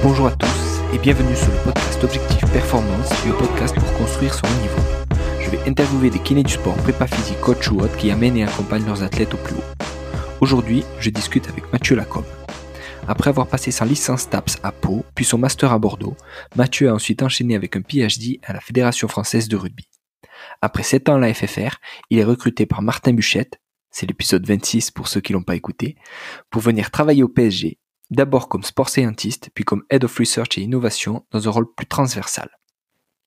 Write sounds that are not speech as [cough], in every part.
Bonjour à tous et bienvenue sur le podcast Objectif Performance, le podcast pour construire son niveau. Je vais interviewer des kinés du sport, prépa physique, coach ou autre qui amènent et accompagnent leurs athlètes au plus haut. Aujourd'hui, je discute avec Mathieu Lacombe. Après avoir passé sa licence TAPS à Pau, puis son master à Bordeaux, Mathieu a ensuite enchaîné avec un PhD à la Fédération française de rugby. Après 7 ans à la FFR, il est recruté par Martin Buchette, c'est l'épisode 26 pour ceux qui l'ont pas écouté, pour venir travailler au PSG d'abord comme sport scientist, puis comme Head of Research et Innovation dans un rôle plus transversal.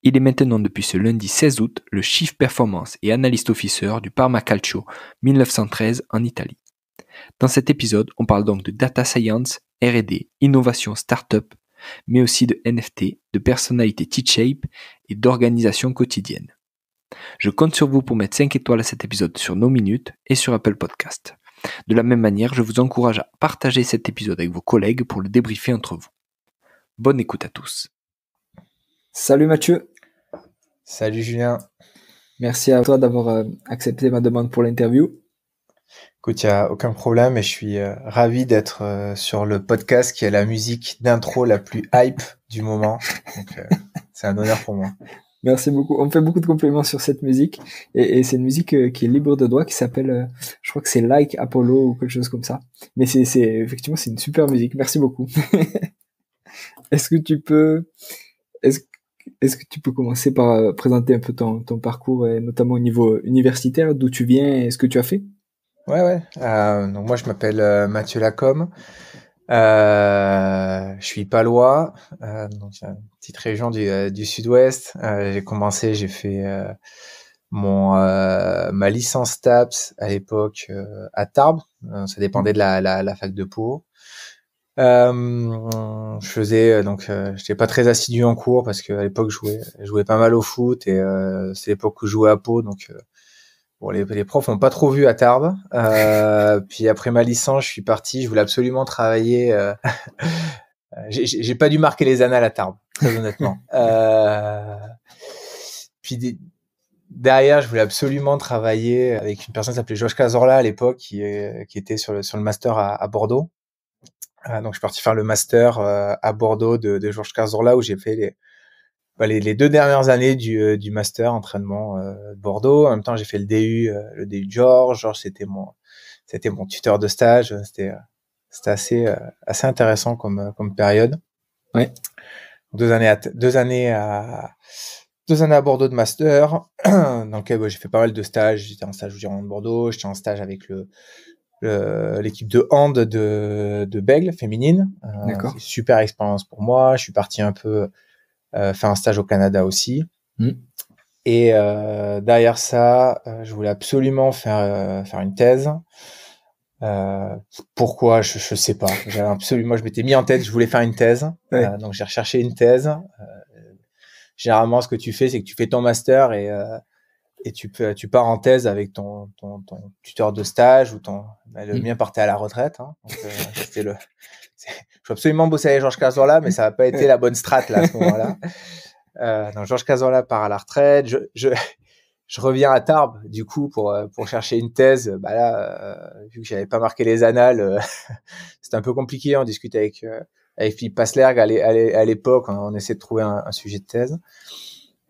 Il est maintenant depuis ce lundi 16 août le Chief Performance et Analyst Officer du Parma Calcio 1913 en Italie. Dans cet épisode, on parle donc de data science, RD, innovation startup, mais aussi de NFT, de personnalité T-Shape et d'organisation quotidienne. Je compte sur vous pour mettre 5 étoiles à cet épisode sur nos minutes et sur Apple Podcast. De la même manière, je vous encourage à partager cet épisode avec vos collègues pour le débriefer entre vous. Bonne écoute à tous. Salut Mathieu. Salut Julien. Merci à toi d'avoir euh, accepté ma demande pour l'interview. Écoute, il n'y a aucun problème et je suis euh, ravi d'être euh, sur le podcast qui est la musique d'intro la plus hype du moment. c'est un honneur pour moi. [laughs] Merci beaucoup. On me fait beaucoup de compliments sur cette musique. Et, et c'est une musique euh, qui est libre de droit, qui s'appelle, euh, je crois que c'est Like Apollo ou quelque chose comme ça. Mais c'est, effectivement, c'est une super musique. Merci beaucoup. [laughs] est-ce que tu peux, est-ce, est que tu peux commencer par euh, présenter un peu ton, ton, parcours, et notamment au niveau universitaire, d'où tu viens et ce que tu as fait? Ouais, ouais. donc moi, je m'appelle Mathieu Lacombe. Euh, je suis palois, euh, donc une petite région du, euh, sud-ouest. Euh, j'ai commencé, j'ai fait mon ma licence TAPS à l'époque à Tarbes. ça dépendait de la, la, fac de Pau. je faisais donc, j'étais pas très assidu en cours parce qu'à l'époque je jouais, je jouais pas mal au foot et c'est l'époque où je jouais à Pau, donc Bon, les, profs n'ont pas trop vu à Tarbes. Euh, [laughs] puis après ma licence, je suis parti. Je voulais absolument travailler. Euh, [laughs] j'ai pas dû marquer les annales à Tarbes, très honnêtement. [laughs] Euh, puis derrière, je voulais absolument travailler avec une personne qui s'appelait Georges Cazorla à l'époque, qui, qui, était sur le, sur le master à, Bordeaux. donc je suis parti faire le master à Bordeaux de, de Georges Cazorla où j'ai fait les, les, deux dernières années du, euh, du master entraînement euh, de Bordeaux. En même temps, j'ai fait le DU, euh, le DU Georges. Georges, c'était mon, c'était mon tuteur de stage. C'était, c'était assez, assez intéressant comme, comme période. Ouais. Deux années à, deux années à, deux années à Bordeaux de master, [clears throat] dans lequel bah, j'ai fait pas mal de stages. J'étais en stage au Girondin de Bordeaux, j'étais en stage avec le, l'équipe de hand de, de Begle féminine. D'accord. Super expérience pour moi. Je suis parti un peu euh, faire un stage au Canada aussi. Mm. Et euh, derrière ça, euh, je voulais absolument faire faire une thèse. pourquoi je, je sais pas. absolument, je m'étais mis en tête, je voulais faire une thèse. donc j'ai recherché une thèse. généralement, ce que tu fais, c'est que tu fais ton master et et tu peux, tu pars en thèse avec ton tuteur de stage ou ton. le mm. mien partait à la retraite. Hein. [laughs] je veux absolument bosser avec Georges Cazola, mais ça n'a pas été [laughs] la bonne strate là, à ce moment-là. Euh, Georges Cazola part à la retraite. Je, je, je, reviens à Tarbes, du coup, pour, euh, pour chercher une thèse. Bah là, euh, vu que j'avais pas marqué les annales, euh, [laughs] c'était un peu compliqué. On discutait avec, euh, avec Philippe Paslerg à l'époque. On, essaie essayait de trouver un, sujet de thèse.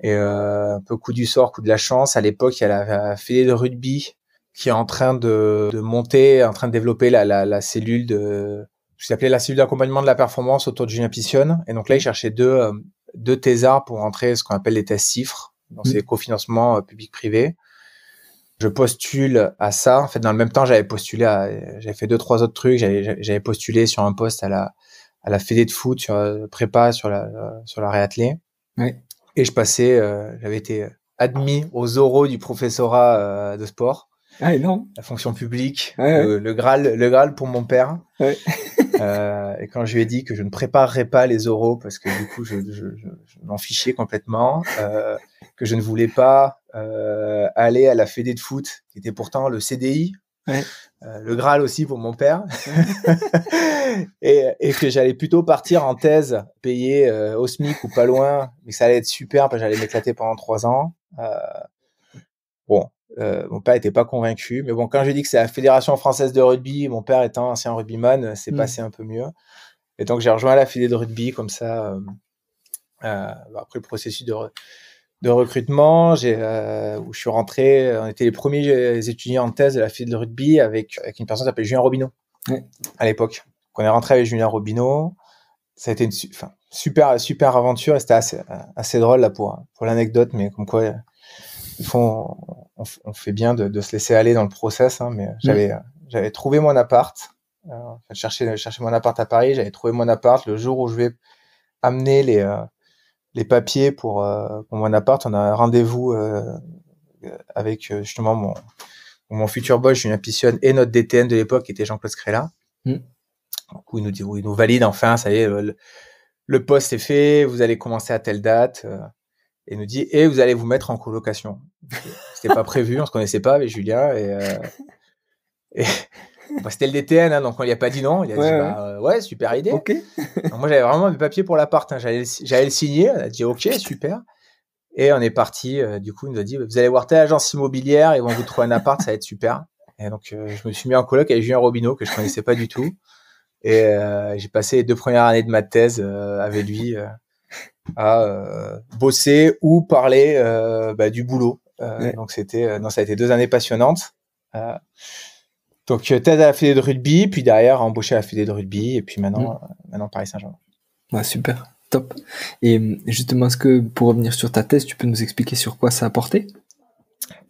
Et un peu coup du sort, coup de la chance. À l'époque, il y a la, de rugby qui est en train de, de, monter, en train de développer la, la, la cellule de, je s'appelait la cellule d'accompagnement de la performance autour de Julien Pissionne. Et donc là, il cherchait deux, euh, deux thésards pour entrer ce qu'on appelle les tests chiffres dans mm. ces cofinancements euh, public-privé. Je postule à ça. En fait, dans le même temps, j'avais postulé à, j'avais fait deux, trois autres trucs. J'avais postulé sur un poste à la, à la Fédé de foot, sur euh, prépa, sur la, sur la réathlée. Oui. Et je passais, j'avais été admis aux oraux du professorat de sport. Ah, non. La fonction publique, le, Graal, le Graal pour mon père. oui [laughs] Euh, et quand je lui ai dit que je ne préparerais pas les oraux parce que du coup je, je, m'en fichais complètement, euh, que je ne voulais pas euh, aller à la Fédé de foot, qui était pourtant le CDI, euh, le Graal aussi pour mon père, [laughs] et, et, que j'allais plutôt partir en thèse, payer euh, au SMIC ou pas loin, mais que ça allait être super parce que j'allais m'éclater pendant trois ans. bon, euh, mon père n'était pas convaincu. Mais bon, quand j'ai dis que c'est la Fédération française de rugby, mon père étant ancien rugbyman, c'est euh, mm. passé un peu mieux. Et donc j'ai rejoint la Fédé de rugby comme ça. Euh, après le processus de, recrutement, j'ai où je suis rentré, on était les premiers étudiants en thèse de la Fédé de rugby avec, une personne qui s'appelait Julien Robineau à l'époque. On est rentré avec Julien Robineau. Ça a été une super, super aventure et c'était assez, drôle là, pour, pour l'anecdote, mais comme quoi ils font, on, fait bien de, se laisser aller dans le process. Hein, mais euh, mm. euh, j'avais, trouvé mon appart. je euh, chercher, mon appart à Paris, j'avais trouvé mon appart. Le jour où je vais amener les, papiers pour, mon appart, on a un rendez-vous avec justement mon, futur boss, une Pissionne, et notre DTN de l'époque, qui était Jean-Claude Scrella. Mm. il nous, dit, il nous valide enfin, ça y est, le, poste est fait, vous allez commencer à telle date et nous dit et vous allez vous mettre en colocation. C'était pas prévu, on se connaissait pas avec Julien. Et, euh, [laughs] c'était le DTN, hein, donc on lui a pas dit non. Il a dit bah, euh, ouais. super idée. moi j'avais vraiment mes papiers pour l'appart. Hein, j'allais, le signer. On a dit ok super. Et on est parti. Euh, du coup, il nous a dit vous allez voir telle agence immobilière, ils vont vous trouver un appart, ça va être super. Et donc je me suis mis en coloc avec Julien Robineau que je connaissais pas du tout. Et j'ai passé les deux premières années de ma thèse avec lui à bosser ou parler bah, du boulot. Euh, donc c'était, euh, non, ça a été deux années passionnantes. Euh, donc Ted à la Fédé de rugby, puis derrière embauché à la Fédé de rugby, et puis maintenant, mm. maintenant Paris Saint-Germain. super, top. Et justement, ce que pour revenir sur ta thèse, tu peux nous expliquer sur quoi ça a porté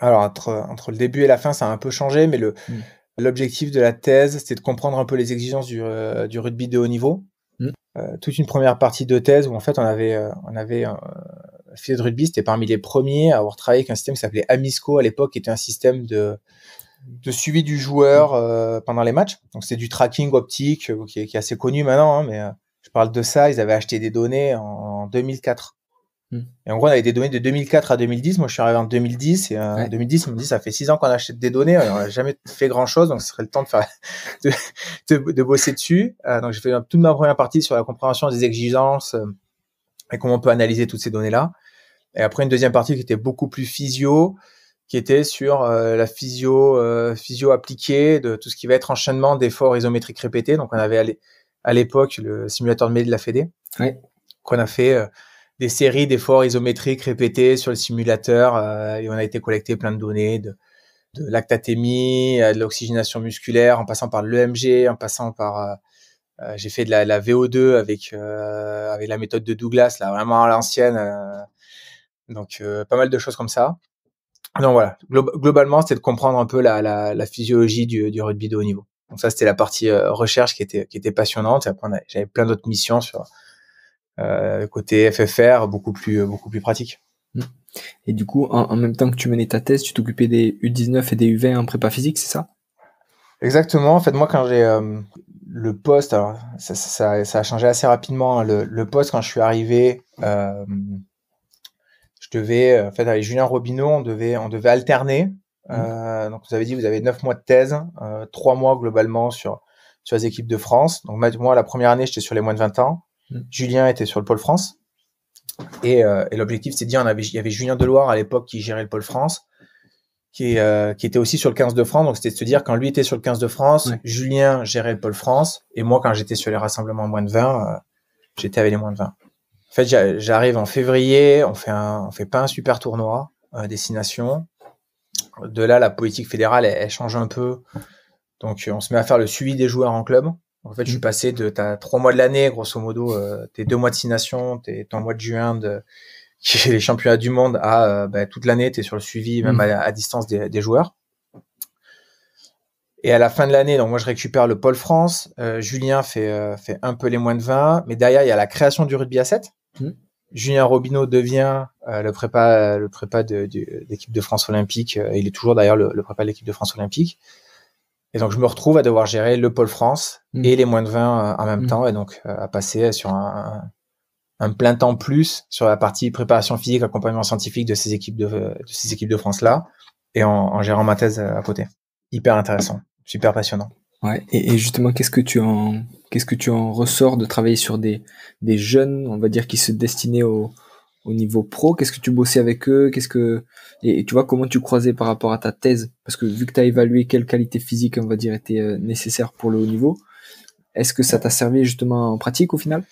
Alors entre, entre le début et la fin, ça a un peu changé, mais le mm. L'objectif de la thèse, c'était de comprendre un peu les exigences du, du rugby de haut niveau. Mm. toute une première partie de thèse où en fait on avait, on avait Filet Rugby, c'était parmi les premiers à avoir travaillé avec un système qui s'appelait Amisco à l'époque, qui était un système de, de suivi du joueur mm. euh, pendant les matchs. Donc c'est du tracking optique euh, qui, est, assez connu maintenant, hein, mais euh, je parle de ça. Ils avaient acheté des données en, 2004. Mm. Et en gros, on avait des données de 2004 à 2010. Moi, je suis arrivé en 2010 et en 2010, on me dit ça fait six ans qu'on achète des données. on n'a jamais fait grand chose, donc ce serait le temps de faire [laughs] de, de, de, bosser dessus. donc j'ai fait toute ma première partie sur la compréhension des exigences et comment on peut analyser toutes ces données là. Et après une deuxième partie qui était beaucoup plus physio, qui était sur euh, la physio, euh, physio appliquée, de tout ce qui va être enchaînement d'efforts isométriques répétés. Donc on avait à l'époque le simulateur de mêlée de la Fédé, oui. qu'on a fait euh, des séries d'efforts isométriques répétés sur le simulateur et on a été collecté plein de données de, de lactatémie, de l'oxygénation musculaire, en passant par l'EMG, en passant par j'ai fait de la, la VO2 avec avec la méthode de Douglas, là vraiment à l'ancienne donc, euh, pas mal de choses comme ça. Donc voilà, globalement, c'était de comprendre un peu la, physiologie du, rugby de haut niveau. Donc ça, c'était la partie euh, recherche qui était, qui était passionnante. Et après, j'avais plein d'autres missions sur le euh, côté FFR, beaucoup plus, beaucoup plus pratique. Mmh. Et du coup, en, même temps que tu menais ta thèse, tu t'occupais des U19 et des U20 en prépa physique, c'est ça Exactement. En fait, moi, quand j'ai le poste, alors ça, a changé assez rapidement. Hein, le, le, poste, quand je suis arrivé, euh, devais, euh, en fait, avec Julien Robineau, on devait, on devait alterner. Mmh. Euh, donc, vous avez dit, vous avez neuf mois de thèse, 3 euh, mois globalement sur, sur les équipes de France. Donc, moi, la première année, j'étais sur les moins de 20 ans. Mmh. Julien était sur le pôle France. Et, et l'objectif, c'est de dire, on avait, il y avait Julien Deloire à l'époque qui gérait le pôle France, qui, qui était aussi sur le 15 de France. Donc, c'était de se dire, quand lui était sur le 15 de France, Julien gérait le pôle France. Et moi, quand j'étais sur les rassemblements moins de 20, j'étais avec les moins de 20. En fait, j'arrive en février, on fait fait pas un super tournoi à euh, destination. De là, la politique fédérale, elle, change un peu. Donc, euh, on se met à faire le suivi des joueurs en club. En fait, je suis mmh. passé de trois mois de l'année, grosso modo, euh, tes deux mois de destination, t'es en mois de juin [laughs] qui est les championnats du monde à bah, toute l'année, tu es sur le suivi, même mmh. à, distance des, joueurs. Et à la fin de l'année, donc moi je récupère le Pôle France. Julien fait, fait un peu les moins de 20, mais derrière il y a la création du rugby à 7. Hmm. Julien Robineau devient euh, le prépa, euh, le prépa de, l'équipe de France Olympique. Euh, il est toujours d'ailleurs le, prépa de l'équipe de France Olympique. Et donc, je me retrouve à devoir gérer le pôle France hmm. et les moins de 20 en même hmm. temps. Et donc, à passer sur un, plein temps plus sur la partie préparation physique, accompagnement scientifique de ces équipes de, ces équipes de France-là et en, en gérant ma thèse à côté. Hyper intéressant, super passionnant. Ouais, et, justement, qu'est-ce que tu en qu'est-ce que tu en ressors de travailler sur des, jeunes, on va dire, qui se destinaient au, niveau pro Qu'est-ce que tu bossais avec eux Qu'est-ce que et, tu vois comment tu croisais par rapport à ta thèse Parce que vu que tu as évalué quelles qualités physiques, on va dire, étaient euh, nécessaires pour le haut niveau, est-ce que ça t'a servi justement en pratique au final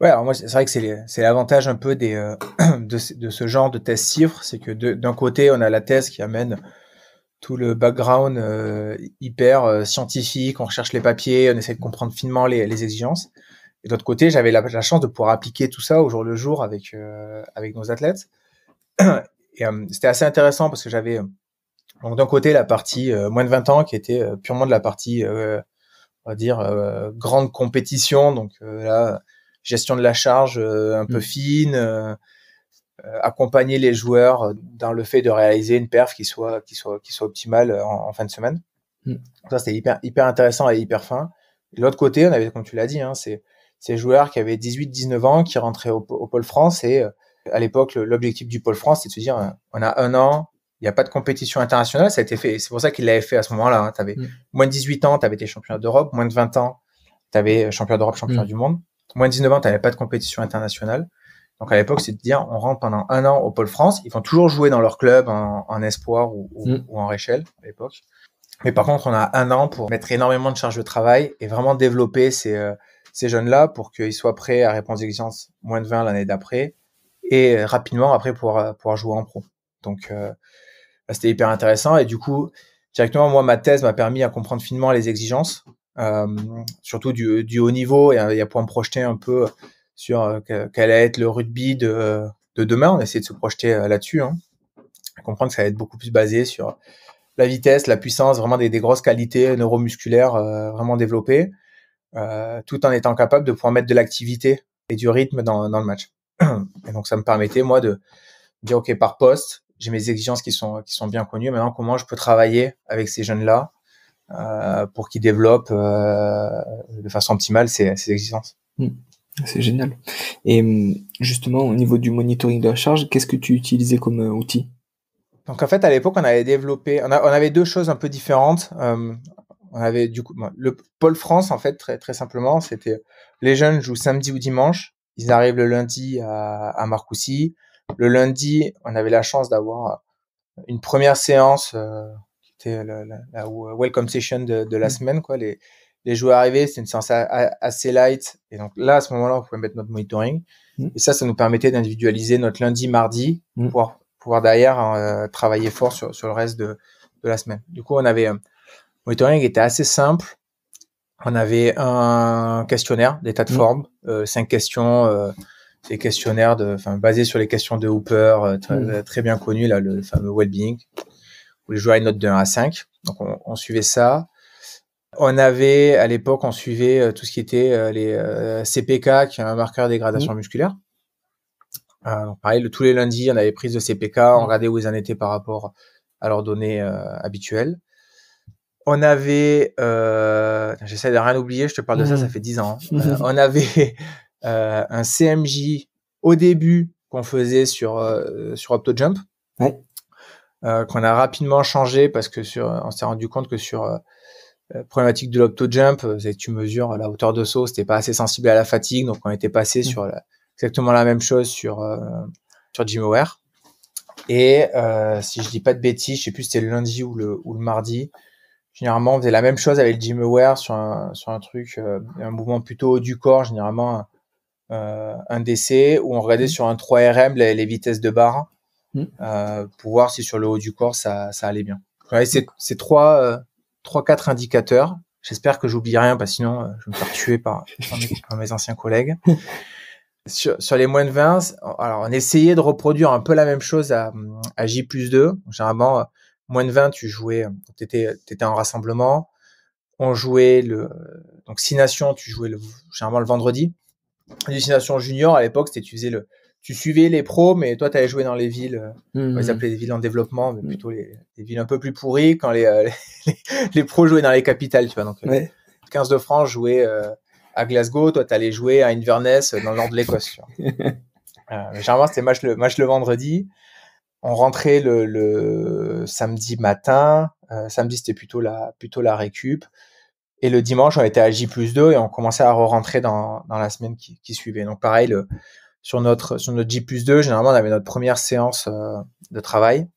Ouais, alors moi, c'est vrai que c'est l'avantage un peu des, euh, [clears throat] de, ce genre de thèse chiffres, c'est que d'un côté, on a la thèse qui amène tout le background euh, hyper euh, scientifique, on recherche les papiers, on essaie de comprendre finement les, les exigences. Et d'autre côté, j'avais la, chance de pouvoir appliquer tout ça au jour le jour avec, euh, avec nos athlètes. Et c'était assez intéressant parce que j'avais donc d'un côté la partie moins de 20 ans qui était purement de la partie on va dire grande compétition donc euh, là gestion de la charge un peu mmh. fine euh, accompagner les joueurs dans le fait de réaliser une perf qui soit, qui soit, qui soit optimale en, fin de semaine. Mm. Ça, c'était hyper, hyper intéressant et hyper fin. l'autre côté, on avait, comme tu l'as dit, hein, ces, joueurs qui avaient 18-19 ans, qui rentraient au, Pôle France. Et euh, à l'époque, l'objectif du Pôle France, c'est de se dire, on a un an, il n'y a pas de compétition internationale. Ça a été fait. C'est pour ça qu'il l'avait fait à ce moment-là. Hein. Tu avais mm. moins de 18 ans, tu avais été champion d'Europe. Moins de 20 ans, tu avais euh, champion d'Europe, champion mm. du monde. Moins de 19 ans, tu avais pas de compétition internationale. Donc à l'époque, c'est de dire on rentre pendant un an au Pôle France. Ils vont toujours jouer dans leur club en, espoir mm. ou, en réchelle à l'époque. Mais par contre, on a un an pour mettre énormément de charges de travail et vraiment développer ces, euh, ces jeunes-là pour qu'ils soient prêts à répondre aux exigences moins de 20 l'année d'après et euh, rapidement après pouvoir, euh, pouvoir jouer en pro. Donc bah, c'était hyper intéressant et du coup, directement, moi, ma thèse m'a permis à comprendre finement les exigences, surtout du, du, haut niveau et il et à pouvoir me projeter un peu sur euh, quel va être le rugby de, demain. On essaie de se projeter euh, là-dessus, hein. comprendre que ça va être beaucoup plus basé sur la vitesse, la puissance, vraiment des, grosses qualités neuromusculaires euh, vraiment développées, tout en étant capable de pouvoir mettre de l'activité et du rythme dans, le match. Et donc ça me permettait moi de dire ok par poste, j'ai mes exigences qui sont qui sont bien connues. Maintenant comment je peux travailler avec ces jeunes là pour qu'ils développent de façon optimale ces, exigences. Hmm. C'est génial. Et hum, justement, au niveau du monitoring de la charge, qu'est-ce que tu utilisais comme euh, outil Donc en fait, à l'époque, on avait développé, on, avait deux choses un peu différentes. Hum, on avait du coup le pôle France, en fait, très, très simplement, c'était les jeunes jouent samedi ou dimanche. Ils arrivent le lundi à, à Marcoussis. Le lundi, on avait la chance d'avoir une première séance euh, qui était la, welcome session de, la mmh. semaine, quoi, les, les joueurs arrivaient, c'était une séance assez light. Et donc là, à ce moment-là, on pouvait mettre notre monitoring. Mm. Et ça, ça nous permettait d'individualiser notre lundi, mardi, mm. pour pouvoir, derrière hein, euh, travailler fort sur, le reste de, la semaine. Du coup, on avait euh, monitoring était assez simple. On avait un questionnaire d'état de mm. forme, euh, cinq questions, des questionnaires de, basés sur les questions de Hooper, très, bien connu, là, le fameux well où les joueurs une notent de 1 à 5. Donc on, on suivait ça. On avait, à l'époque, on suivait euh, tout ce qui était euh, les euh, CPK, qui est un marqueur de dégradation mmh. musculaire. pareil, tous les lundis, on avait prise de CPK, on mmh. regardait où ils en étaient par rapport à leurs données habituelles. On avait, j'essaie de rien oublier, je te parle de ça, ça mmh. fait 10 ans. Hein. [laughs] on avait [laughs] un CMJ au début qu'on faisait sur, sur OptoJump, qu'on a rapidement changé parce que sur, on s'est rendu compte que sur euh, problématique de l'opto-jump, euh, c'est tu mesures la hauteur de saut, c'était pas assez sensible à la fatigue, donc on était passé mm. sur exactement la même chose sur, euh, sur aware Et euh, si je dis pas de bêtises, je sais plus c'était le lundi ou le, ou le mardi, généralement on faisait la même chose avec Aware sur sur un truc, un mouvement plutôt haut du corps, généralement un DC, où on regardait mm. sur un 3RM les, les vitesses de barre mm. pour voir si sur le haut du corps ça, ça allait bien. Ouais, c'est trois trois, quatre indicateurs. J'espère que j'oublie rien, parce que sinon, euh, je vais me faire tuer par, mes, anciens collègues. [laughs] Sur, les moins de 20, alors, on essayait de reproduire un peu la même chose à, à plus 2. Généralement, euh, moins de 20, tu jouais, euh, tu étais, en rassemblement. On jouait le, donc, 6 nations, tu jouais le, généralement le vendredi. Les 6 nations junior, à l'époque, c'était, tu faisais le, tu suivais les pros, mais toi, tu allais jouer dans les villes, euh, mmh, on les mmh. appelaient les villes en développement, mais mmh. plutôt les, villes un peu plus pourries quand euh, [laughs] les, les, pros jouaient dans les capitales, tu vois. Donc, 15 euh, de France jouait à Glasgow, toi, tu allais jouer à Inverness dans le nord de l'Écosse, [laughs] généralement, c'était match le, match le vendredi. On rentrait le, samedi matin. samedi, c'était plutôt la, plutôt la récup. Et le dimanche, on était à J2 et on commençait à re-rentrer dans, la semaine qui, qui suivait. Donc, pareil, le, sur notre sur notre J 2, généralement on avait notre première séance euh, de travail.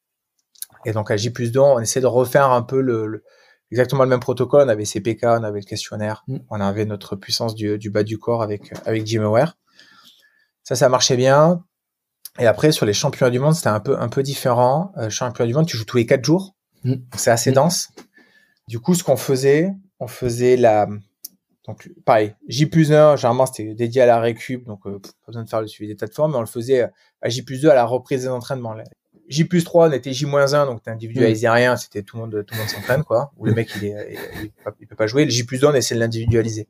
Et donc à J 2, on essaie de refaire un peu le, exactement le même protocole. On avait CPK, on avait le questionnaire, mm. on avait notre puissance du, bas du corps avec avec Aware. E ça, ça marchait bien. Et après sur les championnats du monde, c'était un peu un peu différent. Euh, championnats du monde, tu joues tous les quatre jours, mm. c'est assez mm. dense. Du coup, ce qu'on faisait, on faisait la donc, pareil, J plus 1, généralement, c'était dédié à la récup, donc euh, pas besoin de faire le suivi des tas de formes, mais on le faisait euh, à J plus 2 à la reprise des entraînements. J plus 3, on était J 1, donc individualisé mm. rien, c'était tout le monde, tout le s'entraîne, quoi. Ou le mec, il, est, peut pas jouer. Le J plus 2, on essaie de l'individualiser.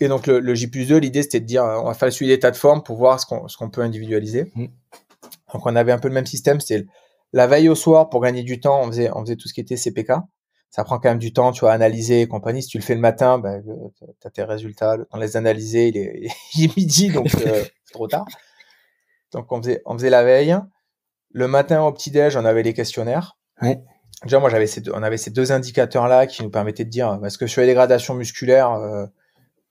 Et donc, le, J plus 2, l'idée, c'était de dire, euh, on va faire le suivi des tas de formes pour voir ce qu'on, ce peut individualiser. Mm. Donc, on avait un peu le même système, c'était la veille au soir, pour gagner du temps, on faisait, on faisait tout ce qui était CPK ça prend quand même du temps, tu vois, analyser et compagnie. Si tu le fais le matin, ben, euh, tu as tes résultats, On les analyser, il est, [laughs] midi, donc euh, c'est trop tard. Donc on faisait, on faisait la veille. Le matin au petit-déj, on avait les questionnaires. Ouais. Déjà, moi, j'avais ces deux, on avait ces deux indicateurs-là qui nous permettaient de dire, est-ce que sur les dégradations musculaires, euh,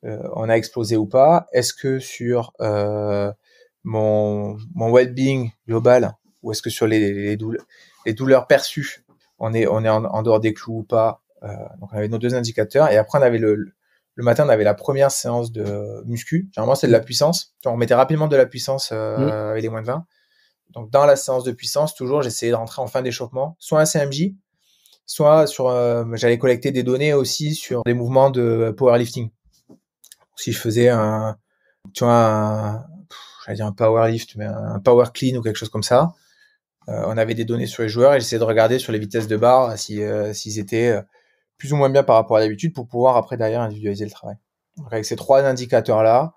on a explosé ou pas Est-ce que sur mon, mon well-being global, ou est-ce que sur les, les douleurs perçues, on est, on est en, dehors des clous ou pas. Euh, donc on avait nos deux indicateurs. Et après, on avait le, le matin, on avait la première séance de muscu. Généralement, c'est de la puissance. on mettait rapidement de la puissance euh, mmh. avec les moins de 20. Donc, dans la séance de puissance, toujours, j'essayais de rentrer en fin d'échauffement, soit un CMJ, soit sur. Euh, j'allais collecter des données aussi sur les mouvements de powerlifting. Si je faisais un. Tu vois, un. J'allais dire un powerlift, mais un power clean ou quelque chose comme ça. Euh, on avait des données sur les joueurs et j'essayais de regarder sur les vitesses de barre si, euh, s'ils étaient euh, plus ou moins bien par rapport à l'habitude pour pouvoir après derrière individualiser le travail. avec ces trois indicateurs-là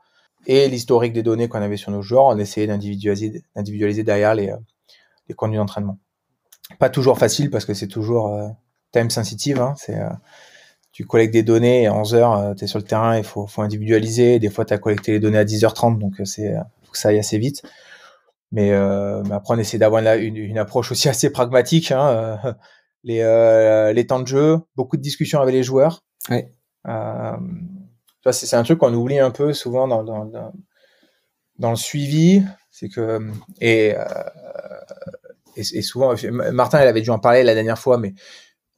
et l'historique des données qu'on avait sur nos joueurs, on essayait d'individualiser, derrière les, les conduits d'entraînement. Pas toujours facile parce que c'est toujours time sensitive. Hein. c'est, tu collectes des données à 11h, tu es sur le terrain, il faut, faut individualiser. Des fois, tu as collecté les données à 10h30, donc c'est, faut que ça aille assez vite. Euh, mais, après, on essaie d'avoir une, approche aussi assez pragmatique. Hein, euh, euh, les, temps de jeu, beaucoup de discussions avec les joueurs. c'est un truc qu'on oublie un peu souvent dans, le suivi. C'est que et, souvent, Martin, elle avait dû en parler la dernière fois, mais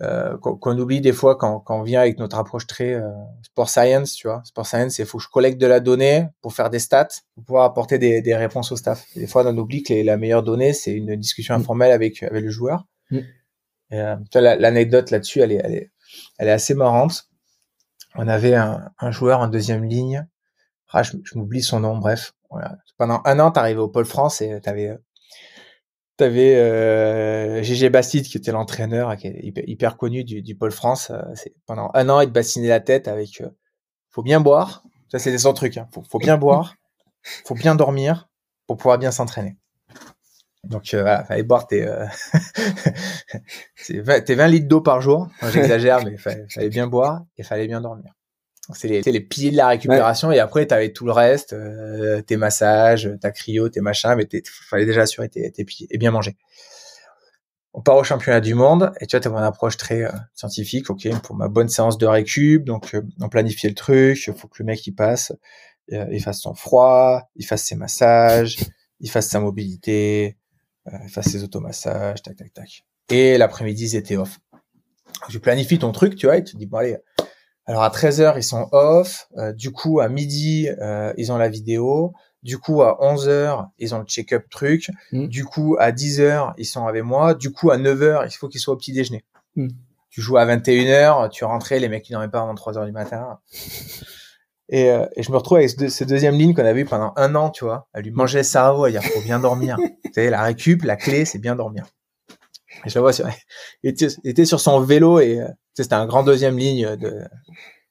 euh, qu'on oublie des fois quand, on vient avec notre approche très euh, sport science, tu vois. Sport science, il faut que je collecte de la donnée pour faire des stats, pour pouvoir apporter des, réponses au staff. des fois, on oublie que la meilleure donnée, c'est une discussion mm. informelle avec, avec le joueur. Mm. Euh, l'anecdote là-dessus, elle est, assez marrante. On avait un, joueur en deuxième ligne. Ah, je, m'oublie son nom, bref. Pendant un an, t'arrivais au Pôle France et t'avais tu avais euh, GG Bastide qui était l'entraîneur hyper, connu du, Pôle France. Euh, pendant un an, il te bassinait la tête avec euh, faut bien boire. Ça, c'était son truc. Hein. trucs. Faut, bien boire, [laughs] faut bien dormir pour pouvoir bien s'entraîner. Donc euh, voilà, fallait boire tes, [laughs] tes 20, litres d'eau par jour. J'exagère, [laughs] mais fallait, fallait bien boire et fallait bien dormir c'est les, les, piliers de la récupération et après tu avais tout le reste, euh, tes massages, ta cryo, tes machins, mais il fallait déjà assurer tes, tes et bien manger. On part au championnat du monde et tu vois, tu as mon approche très euh, scientifique, ok, pour ma bonne séance de récup, donc euh, on planifie le truc, il faut que le mec il passe, il fasse son froid, il fasse ses massages, il fasse sa mobilité, il fasse ses automassages, tac, tac, tac. Et l'après-midi, c'était off. Tu planifies ton truc, tu vois, et tu te dis, bon allez, alors à 13h, ils sont off. Euh, du coup, à midi, euh, ils ont la vidéo. Du coup, à 11h, ils ont le check-up truc. Hmm. Du coup, à 10h, ils sont avec moi. Du coup, à 9h, il faut qu'ils soient au petit déjeuner. Hmm. Tu joues à 21h, tu rentrais, les mecs, ils dormaient pas avant 3h du matin. Euh, et, je me retrouve avec cette deuxième ligne qu'on a vu pendant un an, tu vois, à lui manger le cerveau, à dire ah, faut bien dormir. [laughs] tu sais, la récup, la clé, c'est bien dormir je vois, [laughs] il, était, sur son vélo et euh, c'était un grand deuxième ligne de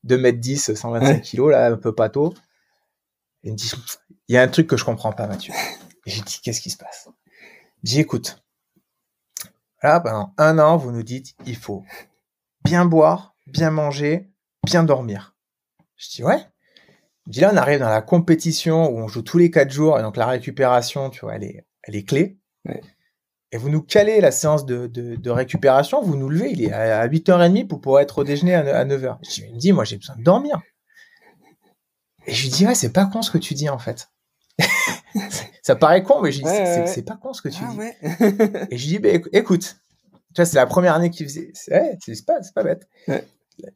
2m10, 125 kg, là, un peu pâteau. il me dit, il y a un truc que je comprends pas, Mathieu. j'ai dit, qu'est-ce qui se passe dit, écoute. Là, pendant un an, vous nous dites, il faut bien boire, bien manger, bien dormir. Je dis, ouais. me dis, là, on arrive dans la compétition où on joue tous les quatre jours, et donc la récupération, tu vois, elle est, elle est clé et vous nous calez la séance de, récupération, vous nous levez, il est à 8h30 pour pouvoir être au déjeuner à 9h. Je, lui dis, moi j'ai besoin de dormir. Et je lui dis, ouais, c'est pas con ce que tu dis en fait. [laughs] ça paraît con, mais je c'est, pas con ce que tu ah, dis. [laughs] et je lui dis, bah, écoute, tu c'est la première année qu'il faisait. C'est, pas, pas bête.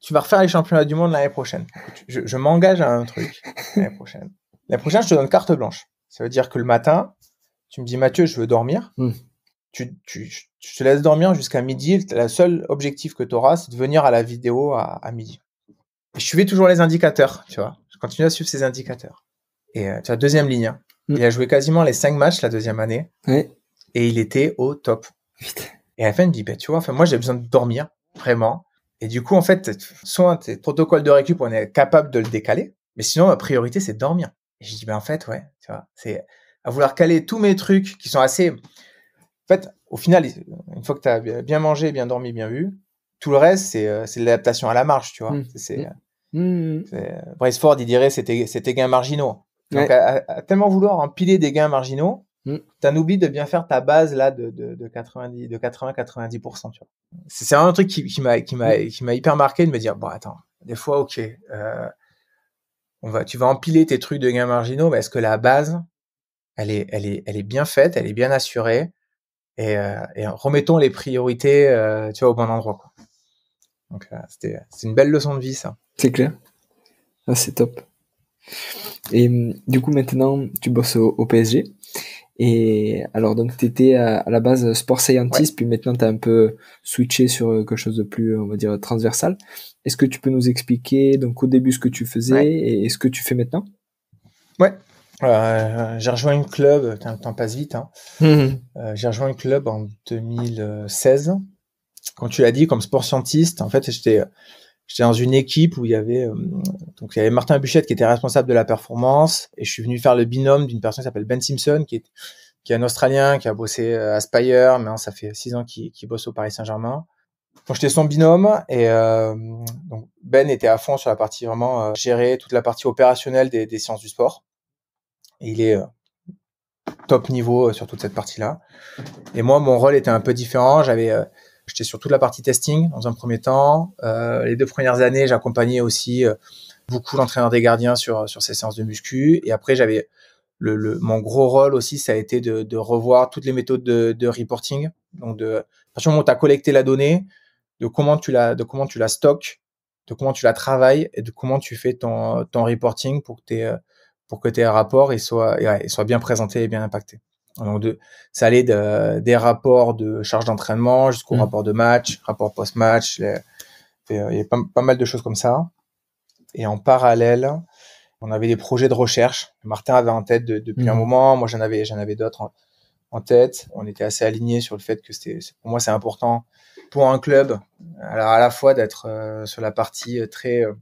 Tu vas refaire les championnats du monde l'année prochaine. Je, m'engage à un truc l'année prochaine. L'année prochaine, je te donne carte blanche. Ça veut dire que le matin, tu me dis, Mathieu, je veux dormir. Hmm tu, te laisses dormir jusqu'à midi. Le seul objectif que tu auras, c'est de venir à la vidéo à, midi. je suivais toujours les indicateurs, tu vois. Je continue à suivre ces indicateurs. Et euh, tu vois, deuxième ligne. Hein. Mm. Il a joué quasiment les cinq matchs la deuxième année. Et il était au top. Et à la fin, il me dit, bah, tu vois, moi, j'ai besoin de dormir, vraiment. Et du coup, en fait, soit tes protocoles de récup, on est capable de le décaler. Mais sinon, ma priorité, c'est de dormir. Et je dis, ben, en fait, ouais, tu vois, c'est à vouloir caler tous mes trucs qui sont assez, en fait, au final, une fois que tu as bien mangé, bien dormi, bien vu, tout le reste, c'est euh, l'adaptation à la marche, tu vois. Mmh. C'est, mmh. euh, mmh, euh, Braceford, il dirait c'était c'était gains marginaux. Donc, à, tellement vouloir empiler des gains marginaux, tu as de bien faire ta base là de, de, 90, de 80-90%. Tu vois. C'est, vraiment un truc qui, qui m'a hyper marqué de me dire bon attends, des fois ok, on va, tu vas empiler tes trucs de gains marginaux, mais est-ce que la base, elle est elle est elle est bien faite, elle est bien assurée, et, euh, et remettons les priorités euh, tu vois, au bon endroit. Quoi. Donc euh, c'était une belle leçon de vie, ça. C'est clair. Ah, c'est top. Et hum, du coup, maintenant, tu bosses au, PSG. Et alors, donc, tu étais à, la base sport scientist, puis maintenant, tu as un peu switché sur quelque chose de plus, on va dire, transversal. Est-ce que tu peux nous expliquer, donc, au début, ce que tu faisais et, et, ce que tu fais maintenant Ouais. Euh, j'ai rejoint un club, le temps passe vite, hein. Mhm. euh, j'ai rejoint un club en 2016. Quand tu l'as dit, comme sport scientiste, en fait, j'étais j'étais dans une équipe où il y avait euh, donc il y avait Martin Buchette qui était responsable de la performance et je suis venu faire le binôme d'une personne qui s'appelle Ben Simpson qui est qui est un Australien qui a bossé euh, à Spire mais ça fait six ans qu'il bosse au Paris Saint-Germain donc j'étais son binôme et euh, donc Ben était à fond sur la partie vraiment gérer toute la partie opérationnelle des, des sciences du sport il est euh, top niveau euh, sur toute cette partie-là. Et moi, mon rôle était un peu différent. J'avais, euh, j'étais sur toute la partie testing dans un premier temps. les deux premières années, j'accompagnais aussi beaucoup l'entraîneur des gardiens sur sur ses séances de muscu. Et après, j'avais le, le, mon gros rôle aussi, ça a été de, revoir toutes les méthodes de, reporting. Donc, de, à partir tu as collecté la donnée, de comment tu la, de comment tu la stockes, de comment tu la travailles et de comment tu fais ton, ton reporting pour que tu pour que tes rapports ils soient, bien présentés et bien impactés. Donc de, ça allait des rapports de charge d'entraînement jusqu'au mm. rapport de match, rapport post-match. Euh, il y a pas, mal de choses comme ça. Et en parallèle, on avait des projets de recherche. Martin avait en tête depuis un mm. moment. Moi, j'en avais, j'en avais d'autres en, tête. On était assez alignés sur le fait que c'était, pour moi, c'est important pour un club. Alors à la fois d'être euh, sur la partie euh, très euh,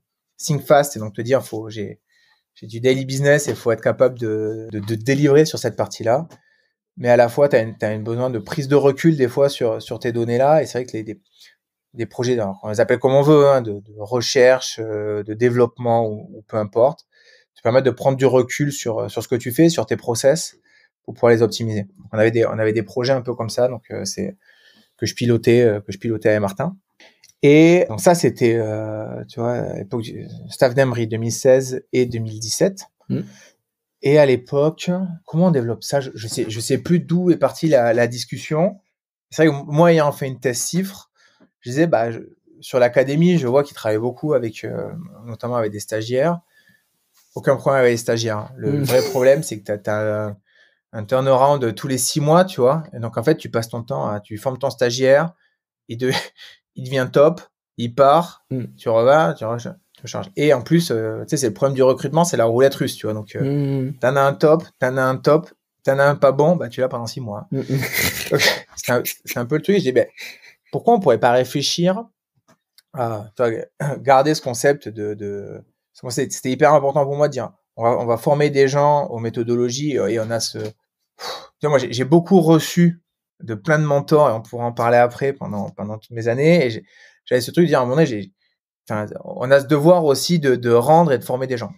fast et donc te dire, faut, j'ai, j'ai du daily business et il faut être capable de, de, de délivrer sur cette partie-là. Mais à la fois, tu as, un une besoin de prise de recul des fois sur, sur tes données-là. Et c'est vrai que les, des, projets, on les appelle comme on veut, hein, de, de, recherche, euh, de développement ou, peu importe, te permettent de prendre du recul sur, sur ce que tu fais, sur tes process pour pouvoir les optimiser. On avait des, on avait des projets un peu comme ça, donc euh, c'est que je pilotais, euh, que je pilotais avec Martin. Et ça, c'était, euh, tu vois, époque du staff d'Emery 2016 et 2017. Hmm. Et à l'époque, comment on développe ça je, ne sais, je sais plus d'où est partie la, discussion. C'est vrai que moi, ayant fait une thèse chiffre, je disais, bah, sur l'académie, je vois qu'ils travaillent beaucoup avec, euh, notamment avec des stagiaires. Aucun problème avec les stagiaires. Hein. Le hmm. vrai problème, c'est que tu as, un turnaround tous les six mois, tu vois. Et donc, en fait, tu passes ton temps, à, tu formes ton stagiaire, Et de, [laughs] il devient top, il part, mm. tu reviens, tu recharges. Et en plus, euh, tu sais, c'est le problème du recrutement, c'est la roulette russe, tu vois. Donc, tu euh, mm, mm, t'en as un top, t'en as un top, t'en as un pas bon, bah tu l'as pendant six mois. [laughs] c'est un, peu le truc. Je dis, ben, pourquoi on pourrait pas réfléchir à garder ce concept de. C'était hyper important pour moi de dire, on va, former des gens aux méthodologies euh, et on a ce. vois, moi, j'ai beaucoup reçu de plein de mentors, et on pourra en parler après pendant, pendant toutes mes années. Et j'avais ce truc de dire à un moment on a ce devoir aussi de, rendre et de former des gens.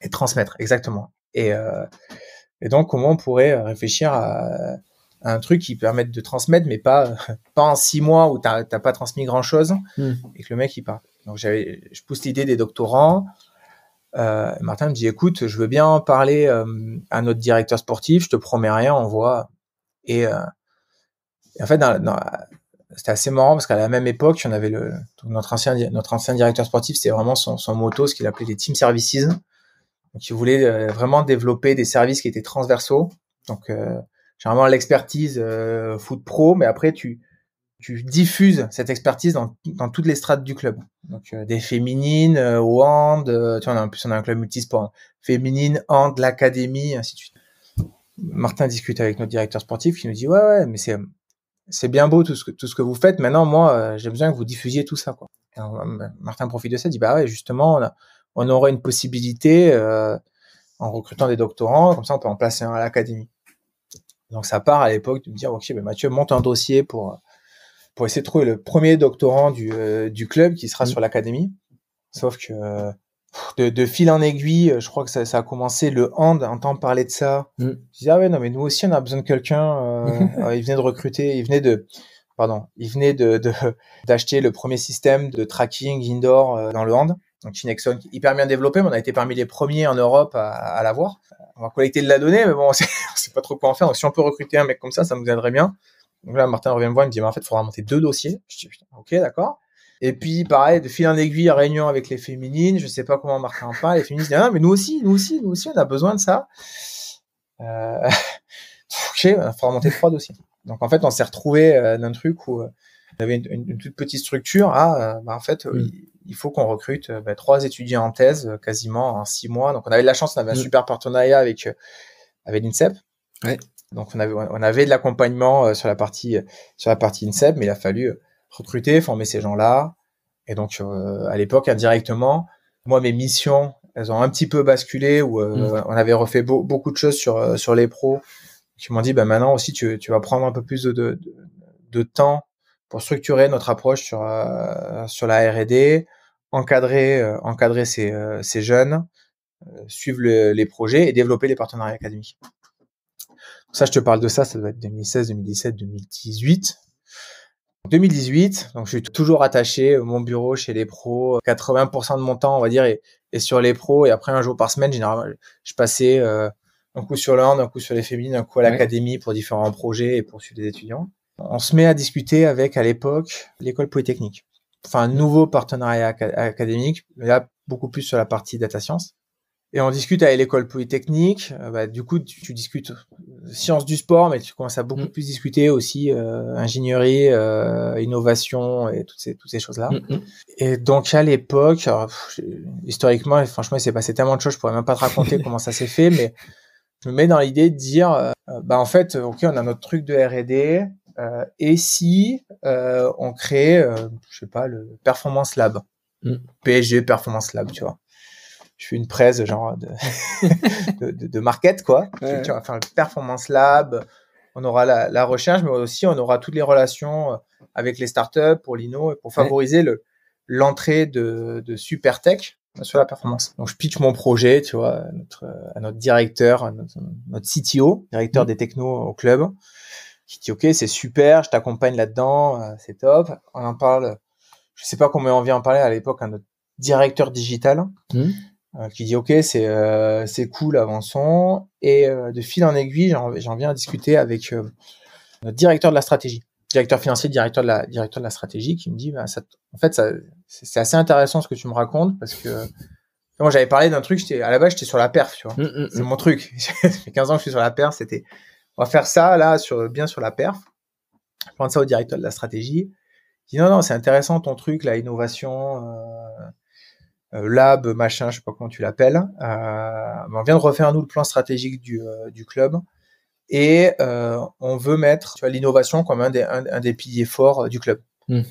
Et transmettre, exactement. Et, euh, et donc, comment on pourrait euh, réfléchir à, un truc qui permette de transmettre, mais pas, [laughs] pas en six mois où tu n'as pas transmis grand-chose mmh. et que le mec, il part. Donc, j'avais, je pousse l'idée des doctorants. Euh, Martin me dit, écoute, je veux bien parler à notre directeur sportif, je te promets rien, on voit. Et, en fait, c'était assez marrant parce qu'à la même époque, on avait le, notre, ancien, notre ancien directeur sportif, c'était vraiment son, son moto, ce qu'il appelait les team services. Donc, il voulait euh, vraiment développer des services qui étaient transversaux. Donc, euh, généralement, l'expertise euh, foot pro, mais après, tu, tu diffuses cette expertise dans, toutes les strates du club. Donc, des féminines, au hand, tu vois, en plus, on a un club multisport. Hein. Féminine, hand, l'académie, ainsi de suite. Martin discute avec notre directeur sportif qui nous dit ouais, ouais mais c'est c'est bien beau tout ce que tout ce que vous faites. Maintenant, moi, euh, j'ai besoin que vous diffusiez tout ça. Euh, Martin profite de ça, dit bah ouais, justement, on, aurait une possibilité euh, en recrutant des doctorants, comme ça, on peut en placer un à l'académie. Donc ça part à l'époque de me dire ok, ben, Mathieu monte un dossier pour pour essayer de trouver le premier doctorant du, club qui sera mmh. sur l'académie. Sauf que de, fil en aiguille, euh, je crois que ça, a commencé le hand, entend parler de ça. Mm. Je disais, ah ouais, non, mais nous aussi, on a besoin de quelqu'un. Euh, [laughs] il venait de recruter, il venait de. Pardon, il venait de, [laughs] d'acheter le premier système de tracking indoor euh, dans le hand. Donc, Chinexon hyper bien développé, mais on a été parmi les premiers en Europe à, l'avoir. On va collecter de la donnée, mais bon, [laughs] on sait, pas trop quoi en faire. Donc, si on peut recruter un mec comme ça, ça nous aiderait bien. Donc là, Martin revient me voir, il me dit, mais en fait, il faudra monter deux dossiers. Je dis, ok, d'accord. Et puis, pareil, de fil en aiguille, réunion avec les féminines, je sais pas comment marquer un pas, les féminines disent, ah, mais nous aussi, nous aussi, nous aussi, on a besoin de ça. Euh... [laughs] ok, on remonter froide aussi. Donc, en fait, on s'est retrouvé euh, un truc où euh, on avait une, toute petite structure. Ah, euh, bah, en fait, mm. il, faut qu'on recrute bah, trois étudiants en thèse quasiment en six mois. Donc, on avait de la chance, on avait un mm. super partenariat avec, avec l'INSEP. Donc, on avait, on avait de l'accompagnement sur la partie, sur la partie INSEP, mais il a fallu recruter, former ces gens-là. Et donc, euh, à l'époque, indirectement, hein, moi, mes missions, elles ont un petit peu basculé où euh, mm. on avait refait beaucoup de choses sur, euh, sur les pros qui m'ont dit, ben maintenant aussi, tu, vas prendre un peu plus de, temps pour structurer notre approche sur, sur la R&D, encadrer, encadrer ces, jeunes, suivre les projets et développer les partenariats académiques. Ça, je te parle de ça, ça doit être 2016, 2017, 2018. 2018, donc je suis toujours attaché, euh, mon bureau chez les pros, 80% euh, de mon temps, on va dire, est, sur les pros, et après un jour par semaine, généralement, je passais euh, un coup sur l'ordre un coup sur les féminines, un coup à l'académie pour différents projets et pour suivre les étudiants. On se met à discuter avec, à l'époque, l'école polytechnique. Enfin, un nouveau partenariat académique, mais là, beaucoup plus sur la partie data science. Et on discute à l'école polytechnique. Euh, bah, du coup, tu, discutes sciences du sport, mais tu commences à beaucoup mm. plus discuter aussi euh, ingénierie, euh, innovation et toutes ces, toutes ces choses-là. Mm, mm. Et donc, à l'époque, historiquement, franchement, il s'est passé tellement de choses, je pourrais même pas te raconter [laughs] comment ça s'est fait, mais je me mets dans l'idée de dire, bah, en fait, OK, on a notre truc de R&D, et si on crée, je sais pas, le Performance Lab PSG Performance Lab, tu vois je fais une presse genre de, [laughs] de, market, quoi. Tu, vas faire le performance lab, on aura la, recherche, mais aussi on aura toutes les relations euh, avec les startups pour l'INO et pour favoriser le, l'entrée de, de super tech sur la performance. Donc je pitch mon projet, tu vois, à notre, notre directeur, notre, CTO, directeur mm. des technos au club, qui dit ok c'est super, je t'accompagne là-dedans, euh, c'est top. On en parle, je sais pas combien on vient en parler à l'époque à hein, notre directeur digital. Mm. Euh, qui dit ok c'est euh, c'est cool avançons et euh, de fil en aiguille j'en viens à discuter avec notre directeur de la stratégie directeur financier directeur de la directeur de la stratégie qui me dit bah, en fait c'est assez intéressant ce que tu me racontes parce que moi j'avais parlé d'un truc à la base j'étais sur la perf tu vois mmh, mmh, c'est mmh. mon truc [laughs] ça fait 15 ans que je suis sur la perf c'était on va faire ça là bien sur la perf prendre ça au directeur de la stratégie il dit non non c'est intéressant ton truc la innovation euh, lab, machin, je sais pas comment tu l'appelles. Euh, on vient de refaire nous le plan stratégique du, euh, club et on veut mettre l'innovation comme un des, piliers forts du club. Hmm.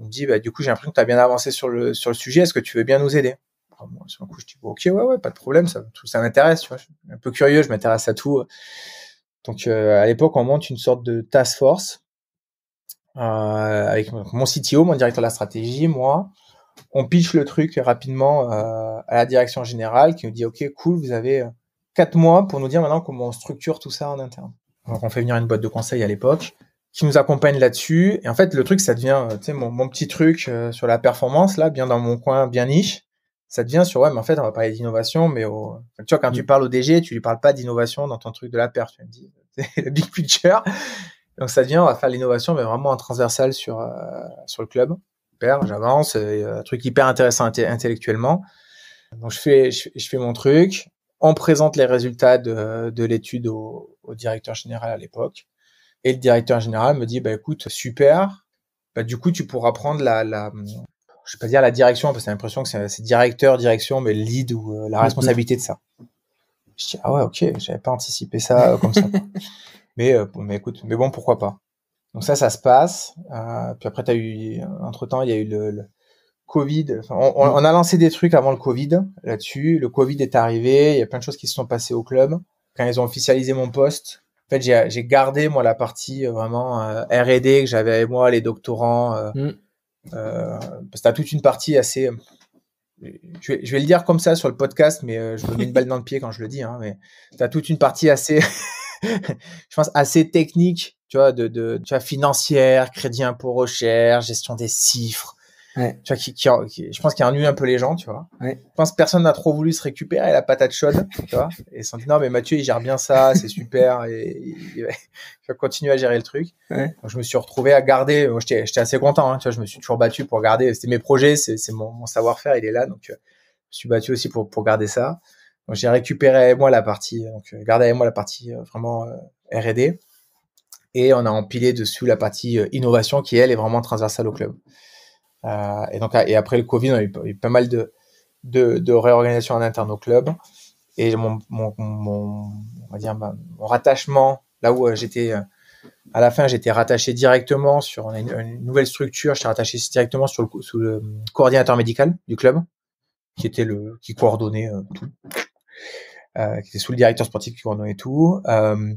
On me dit, bah, du coup, j'ai l'impression que tu as bien avancé sur le, sujet, est-ce que tu veux bien nous aider ah, coup, je dis, ok, ouais, ouais, pas de problème, ça, m'intéresse, je suis un peu curieux, je m'intéresse à tout. Donc, à l'époque, on monte une sorte de task force avec mon CTO, mon directeur de la stratégie, moi, on pitch le truc rapidement euh, à la direction générale qui nous dit ok cool vous avez euh, quatre mois pour nous dire maintenant comment on structure tout ça en interne. Donc on fait venir une boîte de conseil à l'époque qui nous accompagne là-dessus et en fait le truc ça devient euh, tu sais mon, petit truc sur la performance là bien dans mon coin bien niche ça devient sur ouais mais en fait on va parler d'innovation mais au... tu vois quand tu mm. parles au DG tu lui parles pas d'innovation dans ton truc de la perte tu me dis [laughs] le big picture donc ça devient on va faire l'innovation mais vraiment en transversal sur sur le club super, j'avance, euh, euh, un truc hyper intéressant intellectuellement. Donc je fais, je, fais mon truc, on présente les résultats de, l'étude au, directeur général à l'époque, et le directeur général me dit bah, écoute super, bah, du coup tu pourras prendre la, je pas dire la direction parce que j'ai l'impression que c'est directeur direction mais lead ou euh, la mm-hmm. responsabilité de ça. Je dis ah ouais ok, j'avais pas anticipé ça comme ça. [laughs] mais, mais mais bon pourquoi pas. Donc ça, ça se passe. Euh, puis après, tu as eu, entre-temps, il y a eu le, le Covid. on, a lancé des trucs avant le Covid là-dessus. Le Covid est arrivé, il y a plein de choses qui se sont passées au club. Quand ils ont officialisé mon poste, en fait, j'ai gardé, moi, la partie euh, vraiment euh, R&D que j'avais avec moi, les doctorants. Euh, mm. parce que tu toute une partie assez... Je vais, je vais, le dire comme ça sur le podcast, mais je me mets une balle dans le pied quand je le dis. Hein, mais tu as toute une partie assez... [laughs] [laughs] je pense, assez technique, tu vois, de, de tu vois, financière, crédit impôt recherche, gestion des chiffres. Tu vois, qui, qui, je pense qu'il ennuie un peu les gens, tu vois. Je pense que personne n'a trop voulu se récupérer la patate chaude, tu vois. [laughs] Et ils se sont dit, non, mais Mathieu, il gère bien ça, c'est super, et il va continuer à gérer le truc. je me suis retrouvé à garder, j'étais assez content, hein, tu vois, je me suis toujours battu pour garder, c'était mes projets, c'est mon, mon savoir-faire, il est là, donc euh, je me suis battu aussi pour, pour garder ça j'ai récupéré moi la partie, euh, donc euh, gardé avec moi la partie euh, vraiment R&D, et on a empilé dessus la partie innovation qui elle est vraiment transversale au club. et donc ah, et après le Covid, on a eu, pas mal de de, réorganisation en interne au club. Et mon, mon, on va dire ben, mon rattachement, là où j'étais à la fin, j'étais rattaché directement sur une, nouvelle structure. J'étais rattaché directement sur le, sous le coordinateur médical du club, qui était le qui coordonnait tout euh, qui était sous le directeur sportif qui coordonnait tout. Euh,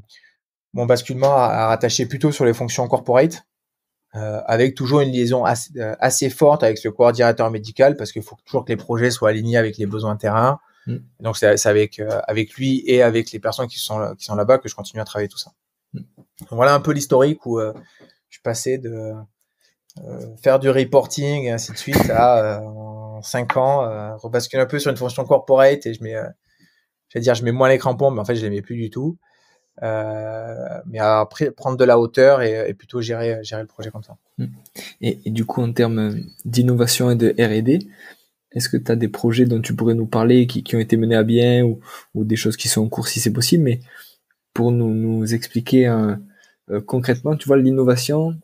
mon basculement a, rattaché plutôt sur les fonctions corporate, euh, avec toujours une liaison assez, forte avec le coordinateur médical, parce qu'il faut toujours que les projets soient alignés avec les besoins terrain. Mm. Donc c'est avec avec lui et avec les personnes qui sont qui sont là-bas que je continue à travailler tout ça. Mm. voilà un peu l'historique où je passais de euh, faire du reporting et ainsi de suite à en cinq ans rebasculer un peu sur une fonction corporate et je mets à dire, je mets moins les crampons, mais en fait, je les mets plus du tout. Euh, mais après prendre de la hauteur et, plutôt gérer, gérer le projet comme ça. Mm. Et, du coup, en termes d'innovation et de RD, est-ce que tu as des projets dont tu pourrais nous parler qui, ont été menés à bien ou, des choses qui sont en cours si c'est possible, mais pour nous, expliquer euh, euh, concrètement, tu vois, l'innovation,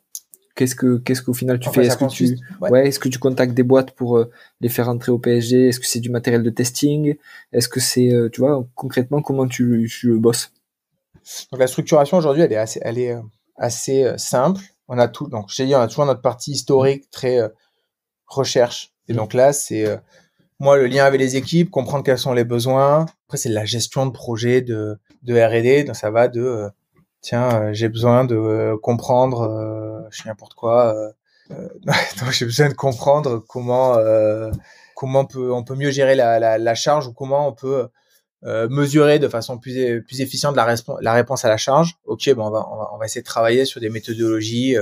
Qu'est-ce que qu'est-ce qu'au final tu fais Est-ce que tu ouais. est-ce que tu contactes des boîtes pour euh, les faire entrer au PSG Est-ce que c'est du matériel de testing Est-ce que c'est euh, tu vois concrètement comment tu, tu bosses Donc la structuration aujourd'hui elle est assez elle est euh, assez simple. On a tout donc j'ai dit on a toujours notre partie historique très recherche et mm. donc là c'est moi, le lien avec les équipes, comprendre quels sont les besoins. Après, c'est la gestion de projet de, de R&D. Donc, ça va de tiens, euh, j'ai besoin de euh, comprendre, euh, je sais n'importe quoi, [laughs] j'ai besoin de comprendre comment on peut, mieux gérer la, charge ou comment on peut mesurer de façon plus, efficiente la, réponse à la charge. Ok, on, va, essayer de travailler sur des méthodologies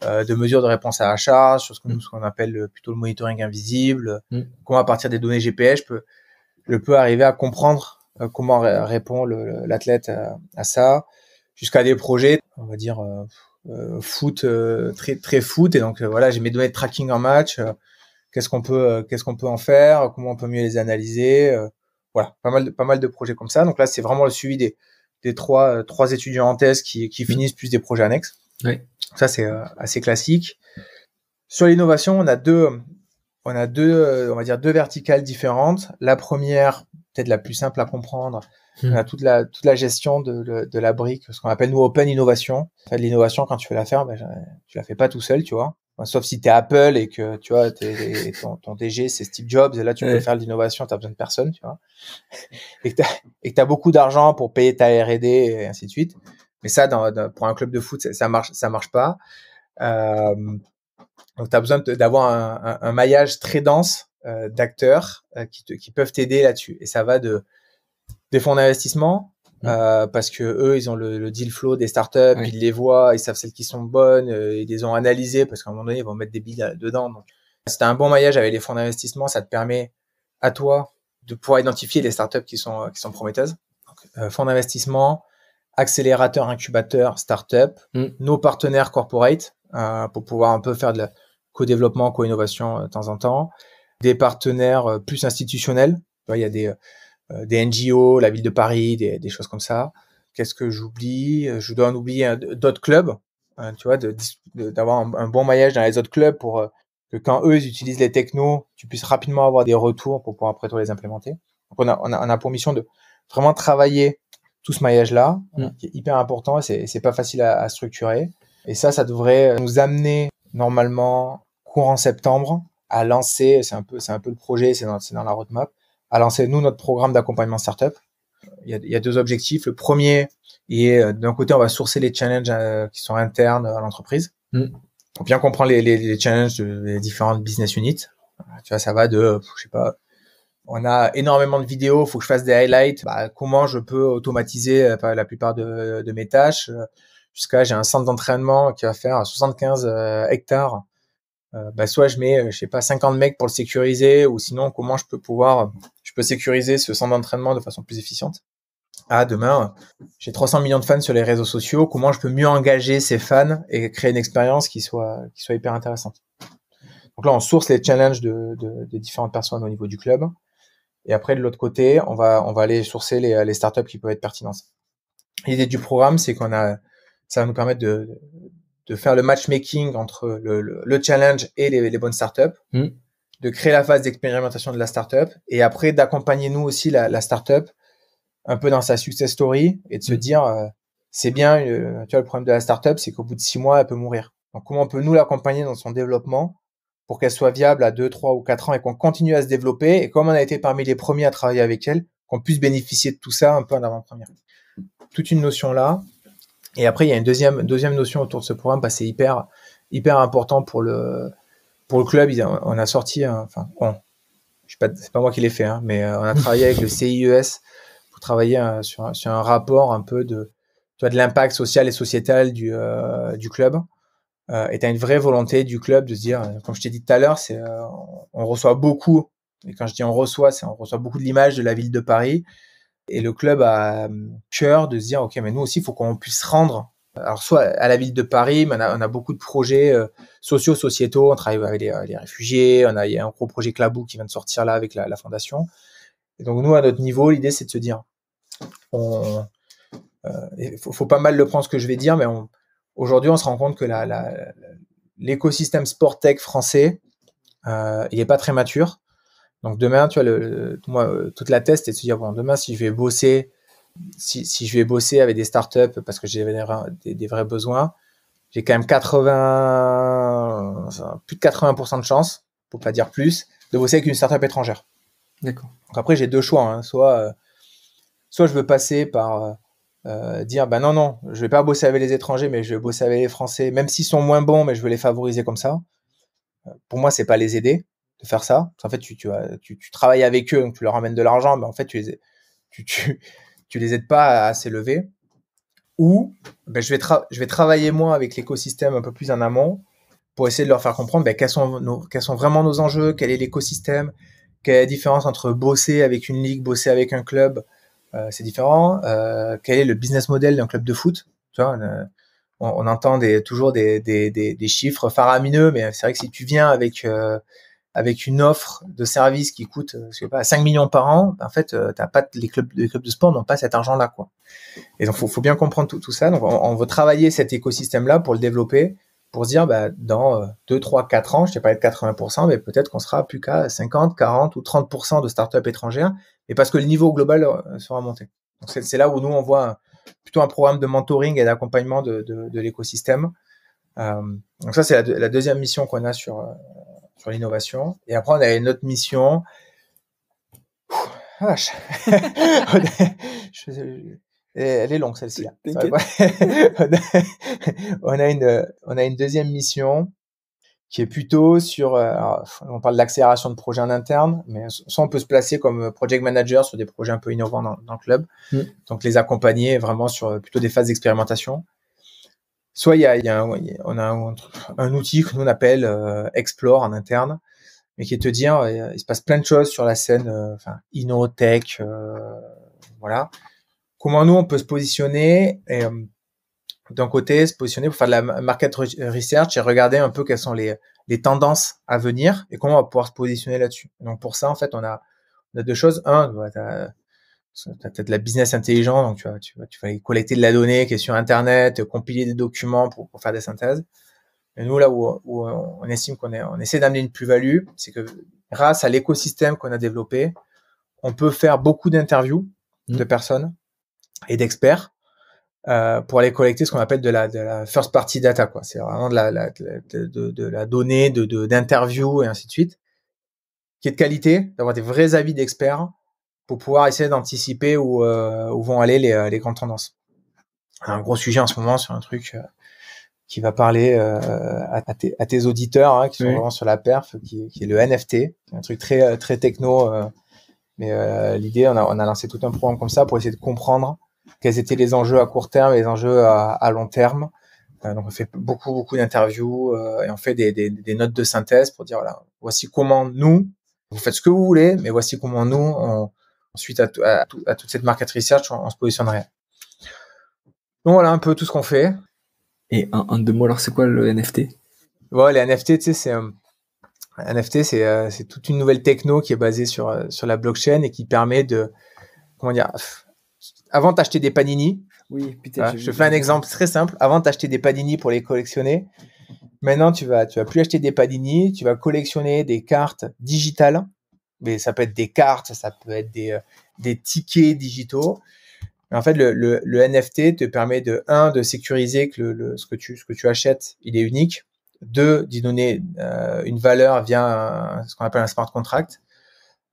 de mesure de réponse à la charge, sur ce qu'on mm. appelle plutôt le monitoring invisible, mm. comment à partir des données GPS, je peux, arriver à comprendre comment répond l'athlète à, ça jusqu'à des projets, on va dire euh, euh, foot euh, très très foot. Et donc voilà, j'ai mes données de tracking en match. qu'est-ce qu'on peut qu'est-ce qu'on peut en faire Comment on peut mieux les analyser Voilà, pas mal de, pas mal de projets comme ça. Donc là, c'est vraiment le suivi des des trois trois étudiants en thèse qui, qui finissent plus des projets annexes. Ça c'est assez classique. Sur l'innovation, on a deux on a deux on va dire deux verticales différentes. La première, peut-être la plus simple à comprendre, on a hmm. toute la, toute la gestion de, de la brique, ce qu'on appelle nous open innovation. l'innovation, quand tu veux la faire, ben, tu la fais pas tout seul, tu vois. sauf si tu es Apple et que tu vois, t'es, ton, ton, DG, c'est Steve Jobs, et là, tu veux faire de l'innovation, tu besoin de personne, tu vois. Et que tu as, beaucoup d'argent pour payer ta RD et ainsi de suite. Mais ça, dans, pour un club de foot, ça, marche, ça marche pas. Euh, donc, tu as besoin d'avoir un, un, maillage très dense euh, d'acteurs euh, qui, te, qui peuvent t'aider là-dessus. Et ça va de des fonds d'investissement mmh. euh, parce que eux, ils ont le, deal flow des startups, ils les voient, ils savent celles qui sont bonnes, euh, ils les ont analysées parce qu'à un moment donné, ils vont mettre des billes euh, dedans. Donc, c'est un bon maillage avec les fonds d'investissement, ça te permet à toi de pouvoir identifier les startups qui sont euh, qui sont prometteuses. Donc, euh, fonds d'investissement, accélérateur, incubateur, startup, mmh. nos partenaires corporate euh, pour pouvoir un peu faire de la co-développement, co-innovation de temps en temps, des partenaires plus institutionnels. Il y a des euh, des NGO, la ville de Paris, des, choses comme ça. Qu'est-ce que j'oublie euh, Je dois en oublier d'autres clubs, hein, tu vois, d'avoir un, bon maillage dans les autres clubs pour euh, que quand eux utilisent les technos, tu puisses rapidement avoir des retours pour pouvoir après toi les implémenter. Donc on a, pour mission de vraiment travailler tout ce maillage-là, mm. qui est hyper important et c'est pas facile à, structurer. Et ça, ça devrait nous amener normalement courant septembre à lancer, c'est un peu, c'est un peu le projet, c'est dans la roadmap, à lancer, nous, notre programme d'accompagnement startup. Il y, a, deux objectifs. Le premier est, euh, d'un côté, on va sourcer les challenges euh, qui sont internes à l'entreprise. Mm. On bien comprendre les, challenges des différentes business units. Euh, tu vois, ça va de, je sais pas, on a énormément de vidéos, il faut que je fasse des highlights. Bah, comment je peux automatiser la plupart de, mes tâches Jusqu'à j'ai un centre d'entraînement qui va faire 75 hectares. Bah, soit je mets, je sais pas, 50 mecs pour le sécuriser, ou sinon comment je peux pouvoir je peux sécuriser ce centre d'entraînement de façon plus efficiente. Ah, demain, j'ai 300 millions de fans sur les réseaux sociaux. Comment je peux mieux engager ces fans et créer une expérience qui soit, qui soit hyper intéressante? Donc là, on source les challenges de, des différentes personnes au niveau du club. Et après, de l'autre côté, on va, on va aller sourcer les, les startups qui peuvent être pertinentes. L'idée du programme, c'est qu'on a, ça va nous permettre de, de faire le matchmaking entre le, challenge et les, bonnes startups. Hmm de créer la phase d'expérimentation de la startup et après d'accompagner nous aussi la, startup un peu dans sa success story et de se mm. dire euh, c'est bien euh, tu vois le problème de la startup c'est qu'au bout de six mois elle peut mourir donc comment on peut nous l'accompagner dans son développement pour qu'elle soit viable à deux trois ou quatre ans et qu'on continue à se développer et comme on a été parmi les premiers à travailler avec elle qu'on puisse bénéficier de tout ça un peu en avant-première toute une notion là et après il y a une deuxième deuxième notion autour de ce programme que bah, c'est hyper hyper important pour le pour le club, on a sorti, enfin, c'est pas moi qui l'ai fait, hein, mais euh, on a travaillé avec le CIES [laughs] e pour travailler euh, sur, un, rapport un peu de, de l'impact social et sociétal du, euh, club. et tu as une vraie volonté du club de se dire, comme je t'ai dit tout à l'heure, c'est, on reçoit beaucoup, et quand je dis on reçoit, c'est on reçoit beaucoup de l'image de la ville de Paris. Et le club a cœur de se dire, OK, mais nous aussi, il faut qu'on puisse rendre alors soit à la ville de Paris, on a, beaucoup de projets euh, sociaux, sociétaux. On travaille avec euh, les, réfugiés. On a, il y a un gros projet Clabou qui vient de sortir là avec la, fondation. Et donc nous, à notre niveau, l'idée c'est de se dire, il euh, faut, pas mal le prendre ce que je vais dire, mais aujourd'hui on se rend compte que l'écosystème sport tech français, euh, il n'est pas très mature. Donc demain, tu vois, toute la test et de se dire demain si je vais bosser si, je vais bosser avec des startups parce que j'ai des, des, vrais besoins, j'ai quand même 80, plus de 80% de chance, pour pas dire plus, de bosser avec une startup étrangère. D'accord. après, j'ai deux choix. Hein. Soit, euh, soit je veux passer par euh, euh, dire, ben non, non, je vais pas bosser avec les étrangers, mais je vais bosser avec les Français, même s'ils sont moins bons, mais je veux les favoriser comme ça. Pour moi, c'est pas les aider de faire ça. En fait, tu, tu, travailles avec eux, donc tu leur amènes de l'argent, mais en fait, tu les, tu, tu, tu les aides pas à, s'élever. Ou ben, je, vais je vais travailler moi avec l'écosystème un peu plus en amont pour essayer de leur faire comprendre ben, quels, sont nos, quels sont vraiment nos enjeux, quel est l'écosystème, quelle est la différence entre bosser avec une ligue, bosser avec un club, euh, c'est différent. Euh, quel est le business model d'un club de foot tu vois, on, entend toujours des, des, des, chiffres faramineux, mais c'est vrai que si tu viens avec euh, avec une offre de service qui coûte euh, je sais pas 5 millions par an ben, en fait euh, t'as pas les clubs les clubs de sport n'ont pas cet argent là quoi et donc faut, faut bien comprendre tout, tout ça donc on, veut travailler cet écosystème là pour le développer pour se dire bah, dans 2, 3, 4 ans, je sais pas être 80%, mais peut-être qu'on sera plus qu'à 50, 40 ou 30% de startups étrangères, et parce que le niveau global euh, sera monté. Donc c'est là où nous, on voit plutôt un programme de mentoring et d'accompagnement de, de, de l'écosystème. Euh, donc ça, c'est la, la, deuxième mission qu'on a sur, sur l'innovation. Et après, on une autre mission. [laughs] elle est longue celle-ci. Hein. [laughs] on, a une, on a une deuxième mission qui est plutôt sur, euh, on parle d'accélération de projets en interne, mais ça on peut se placer comme euh, project manager sur des projets un peu innovants dans, le club, mm. donc les accompagner vraiment sur euh, plutôt des phases d'expérimentation soit il y a, un, on a un, outil que nous on appelle euh, Explore en interne, mais qui est de dire euh, il se passe plein de choses sur la scène, euh, enfin inno voilà. Comment nous on peut se positionner et d'un côté se positionner pour faire de la market research et regarder un peu quelles sont les, les tendances à venir et comment on va pouvoir se positionner là-dessus. Donc pour ça en fait on a, deux choses. Un, bah, tu as de la business intelligent, donc tu vas, tu, tu vas collecter de la donnée qui est sur Internet, compiler des documents pour, pour faire des synthèses. Et nous, là où, euh, on estime qu'on est, on essaie d'amener une plus-value, c'est que grâce à l'écosystème qu'on a développé, on peut faire beaucoup d'interviews mmh. de personnes et d'experts euh, pour aller collecter ce qu'on appelle de la, de la, first party data. quoi. C'est vraiment de la, de, la donnée, de, d'interviews et ainsi de suite, qui est de qualité, d'avoir des vrais avis d'experts pour pouvoir essayer d'anticiper où, euh, où, vont aller les, euh, les, grandes tendances. Un gros sujet en ce moment sur un truc euh, qui va parler à, tes, à, tes, auditeurs hein, qui sont vraiment sur la perf, qui, qui, est le NFT, un truc très très techno. mais l'idée, on a, on a, lancé tout un programme comme ça pour essayer de comprendre quels étaient les enjeux à court terme et les enjeux à, à long terme. donc on fait beaucoup beaucoup d'interviews et on fait des, des, des, notes de synthèse pour dire voilà voici comment nous vous faites ce que vous voulez, mais voici comment nous on, ensuite à, toute cette market research, on, on, se positionnerait. Donc voilà un peu tout ce qu'on fait. Et un de deux mots, alors c'est quoi le NFT Ouais, les NFT, tu sais, c'est euh, NFT, euh, c'est toute une nouvelle techno qui est basée sur, euh, la blockchain et qui permet de. Comment dire Avant, d'acheter des panini. Oui, je fais un exemple très simple. Avant, d'acheter des panini pour les collectionner. Maintenant, tu vas, tu vas plus acheter des panini, tu vas collectionner des cartes digitales mais ça peut être des cartes, ça peut être des, euh, des tickets digitaux. En fait, le, le, le, NFT te permet de, un, de sécuriser que le, ce, que tu, ce que tu achètes, il est unique. Deux, d'y donner euh, une valeur via ce qu'on appelle un smart contract.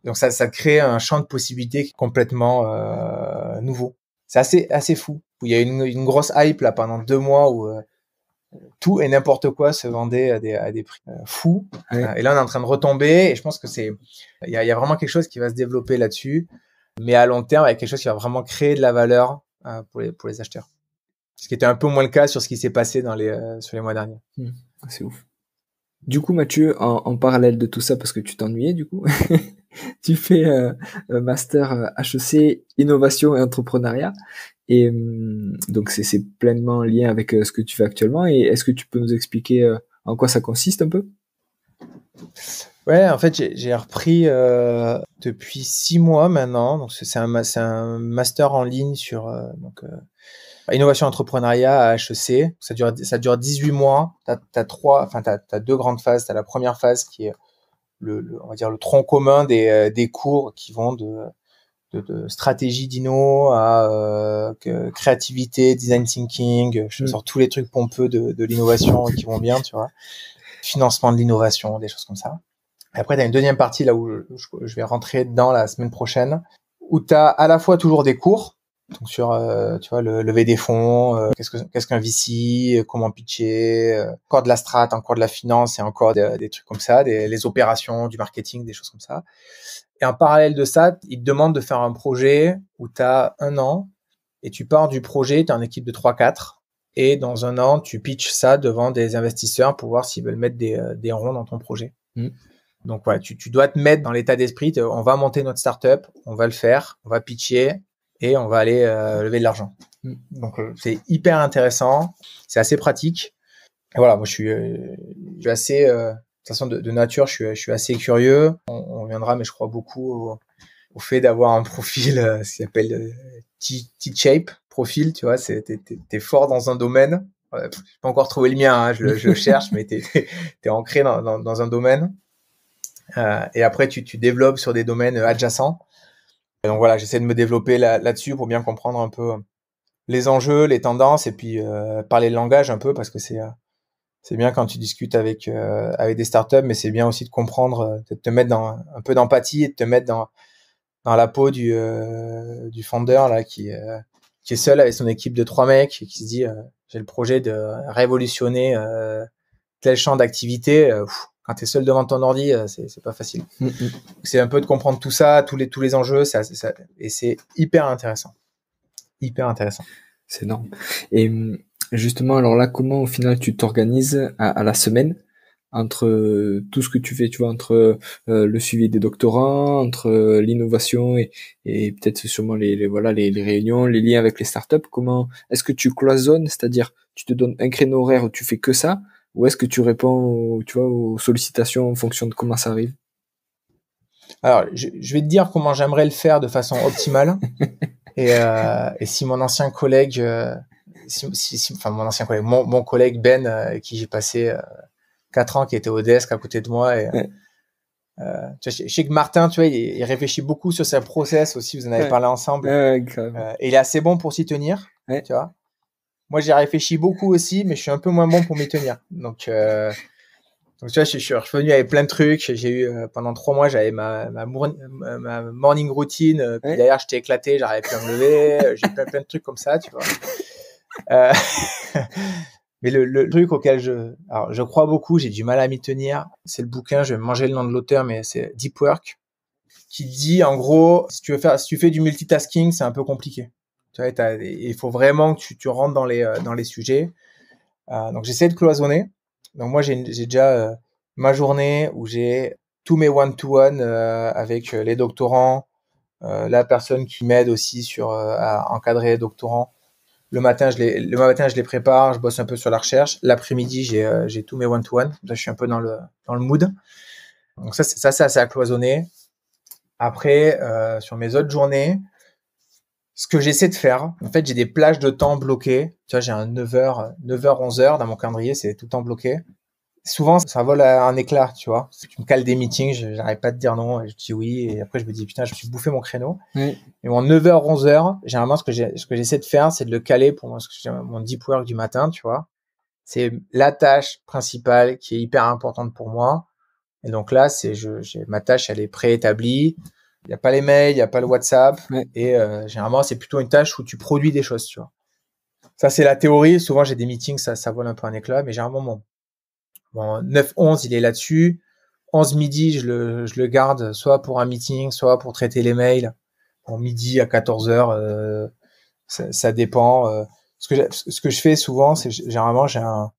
Donc ça, ça crée un champ de possibilités complètement euh, nouveau. C'est assez, assez fou. Il y a une, une grosse hype là pendant deux mois où euh, tout et n'importe quoi se vendait à des, à des prix fous. et là, on est en train de retomber et je pense que c'est il y, a, vraiment quelque chose qui va se développer là-dessus, mais à long terme, il y a quelque chose qui va vraiment créer de la valeur euh, pour, les, pour les acheteurs. Ce qui était un peu moins le cas sur ce qui s'est passé dans les, euh, sur les mois derniers. Mmh. Ah, c'est ouf. Du coup, Mathieu, en, parallèle de tout ça, parce que tu t'ennuyais, du coup, [laughs] tu fais euh, master HEC innovation et entrepreneuriat. Et mmh, donc, c'est pleinement lié avec ce que tu fais actuellement. Et est-ce que tu peux nous expliquer en quoi ça consiste un peu Ouais, en fait, j'ai repris euh, depuis six mois maintenant. Donc, c'est un, un, master en ligne sur euh, donc, euh, innovation entrepreneuriat à HEC. Ça dure, ça dure 18 mois. Tu as, trois, enfin, deux grandes phases. Tu as la première phase qui est le, on va dire le tronc commun des, cours qui vont de, stratégie d'ino à créativité, design thinking. Mm. sur tous les trucs pompeux de, de l'innovation qui vont bien, tu vois. Financement de l'innovation, des choses comme ça. Après, tu as une deuxième partie là où je vais rentrer dans la semaine prochaine, où tu as à la fois toujours des cours, donc sur euh, tu vois le lever des fonds, euh, qu'est-ce qu'un VC, euh, comment pitcher, encore de la strat, encore de la finance et encore des, trucs comme ça, des, les opérations, du marketing, des choses comme ça. Et en parallèle de ça, ils te demandent de faire un projet où tu as un an et tu pars du projet, tu en équipe de 3-4 et dans un an, tu pitches ça devant des investisseurs pour voir s'ils veulent mettre des, des ronds dans ton projet. Mmh. Donc voilà, tu, tu, dois te mettre dans l'état d'esprit, on va monter notre startup, on va le faire, on va pitcher et on va aller euh, lever de l'argent. Donc euh, c'est hyper intéressant, c'est assez pratique. voilà, moi je suis, euh, je suis assez, de façon de, nature, je suis, je suis, assez curieux. On, viendra, mais je crois beaucoup au, fait d'avoir un [laughs] profil, ce qui s'appelle T-shape, profil, tu vois, c'est, t'es, fort dans un domaine. Je pas encore trouvé le mien, hein, je, je [laughs] cherche, mais tu es, ancré dans, dans un domaine. Euh, et après, tu, tu, développes sur des domaines adjacents. donc voilà, j'essaie de me développer là-dessus pour bien comprendre un peu euh, les enjeux, les tendances, et puis euh, parler le langage un peu parce que c'est c'est bien quand tu discutes avec avec des startups, mais c'est bien aussi de comprendre, de te mettre dans un peu d'empathie et de te mettre dans dans la peau du euh, du founder là qui qui est seul avec son équipe de trois mecs et qui se dit j'ai le projet de révolutionner tel champ d'activité quand seul devant ton ordi, euh, c'est pas facile. Mm, mm. C'est un peu de comprendre tout ça, tous les, tous les enjeux, et c'est hyper intéressant. Hyper intéressant. C'est énorme. Et hum, justement, alors là, comment au final tu t'organises à, la semaine entre euh, tout ce que tu fais, tu vois, entre euh, le suivi des doctorants, entre l'innovation et, peut-être sûrement les, voilà les, réunions, les liens avec les startups. Comment est-ce que tu cloisonnes, c'est-à-dire tu te donnes un créneau horaire où tu fais que ça, ou est-ce que tu réponds aux, tu vois, aux sollicitations en fonction de comment ça arrive Alors, je, vais te dire comment j'aimerais le faire de façon optimale. [laughs] Euh, et, si mon ancien collègue, euh, enfin mon ancien collègue, mon, collègue Ben, euh, qui j'ai passé quatre ans, qui était au desk à côté de moi, je sais que Martin, tu vois, il, réfléchit beaucoup sur ses process aussi. Vous en avez parlé ensemble. et il est assez bon pour s'y tenir, tu vois. Moi, j'ai réfléchi beaucoup aussi, mais je suis un peu moins bon pour m'y tenir. Donc, euh, donc tu vois, je, suis revenu avec plein de trucs. J'ai eu euh, pendant trois mois, j'avais ma, morning routine. Euh, puis d'ailleurs, j'étais éclaté, j'arrivais plus à me lever. Euh, j'ai plein, plein de trucs comme ça, tu vois. [laughs] mais le, le, truc auquel je, alors, je crois beaucoup, j'ai du mal à m'y tenir. C'est le bouquin. Je vais manger le nom de l'auteur, mais c'est Deep Work, qui dit en gros, si tu veux faire, si tu fais du multitasking, c'est un peu compliqué il faut vraiment que tu, rentres dans les, euh, dans les sujets. Euh, donc, j'essaie de cloisonner. Donc, moi, j'ai déjà euh, ma journée où j'ai tous mes one-to-one avec les doctorants, la personne qui m'aide aussi sur, à encadrer les doctorants. Le matin, je les, le matin, je les prépare, je bosse un peu sur la recherche. L'après-midi, j'ai tous mes one-to-one. je suis un peu dans le, dans le mood. Donc, ça, c'est ça, à cloisonner. Après, sur mes autres journées, ce que j'essaie de faire, en fait, j'ai des plages de temps bloquées. Tu vois, j'ai un 9h, 9h, 11h dans mon calendrier, c'est tout le temps bloqué. Souvent, ça vole un éclat, tu vois. Tu me cales des meetings, j'arrive pas à dire non, je dis oui, et après je me dis putain, je suis bouffé mon créneau. Et mon 9h, 11h, généralement, ce que j'essaie de faire, c'est de le caler pour mon deep work du matin, tu vois. C'est la tâche principale qui est hyper importante pour moi. Et donc là, c'est, ma tâche, elle est préétablie il n'y a pas les mails, il n'y a pas le WhatsApp. Et euh, généralement, c'est plutôt une tâche où tu produis des choses, tu vois. Ça, c'est la théorie. Souvent, j'ai des meetings, ça, ça vole un peu un éclat. Mais généralement, bon, 9-11, il est là-dessus. 11 midi, je le, je le, garde soit pour un meeting, soit pour traiter les mails. En midi à 14 heures, euh, ça, dépend. Euh. ce, que ce que je fais souvent, c'est généralement, j'ai un,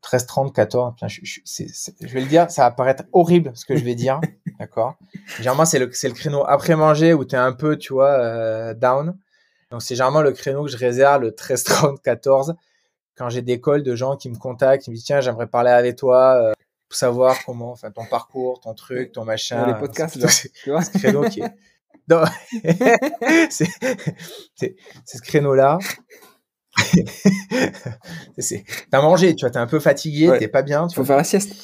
13, 30, 14. je, vais le dire, ça va paraître horrible ce que je vais dire. [laughs] D'accord Généralement, c'est le, le, créneau après manger où tu es un peu, tu vois, euh, down. Donc, c'est généralement le créneau que je réserve le 13, 30, 14 quand j'ai des calls de gens qui me contactent, qui me disent Tiens, j'aimerais parler avec toi. Euh, pour savoir comment, enfin ton parcours, ton truc, ton machin. Les podcasts, là, tu vois. Ce créneau qui est... [laughs] [laughs] c'est ce créneau-là t'as mangé, tu vois, t'es un peu fatigué, t'es pas bien. Tu Faut faire la sieste.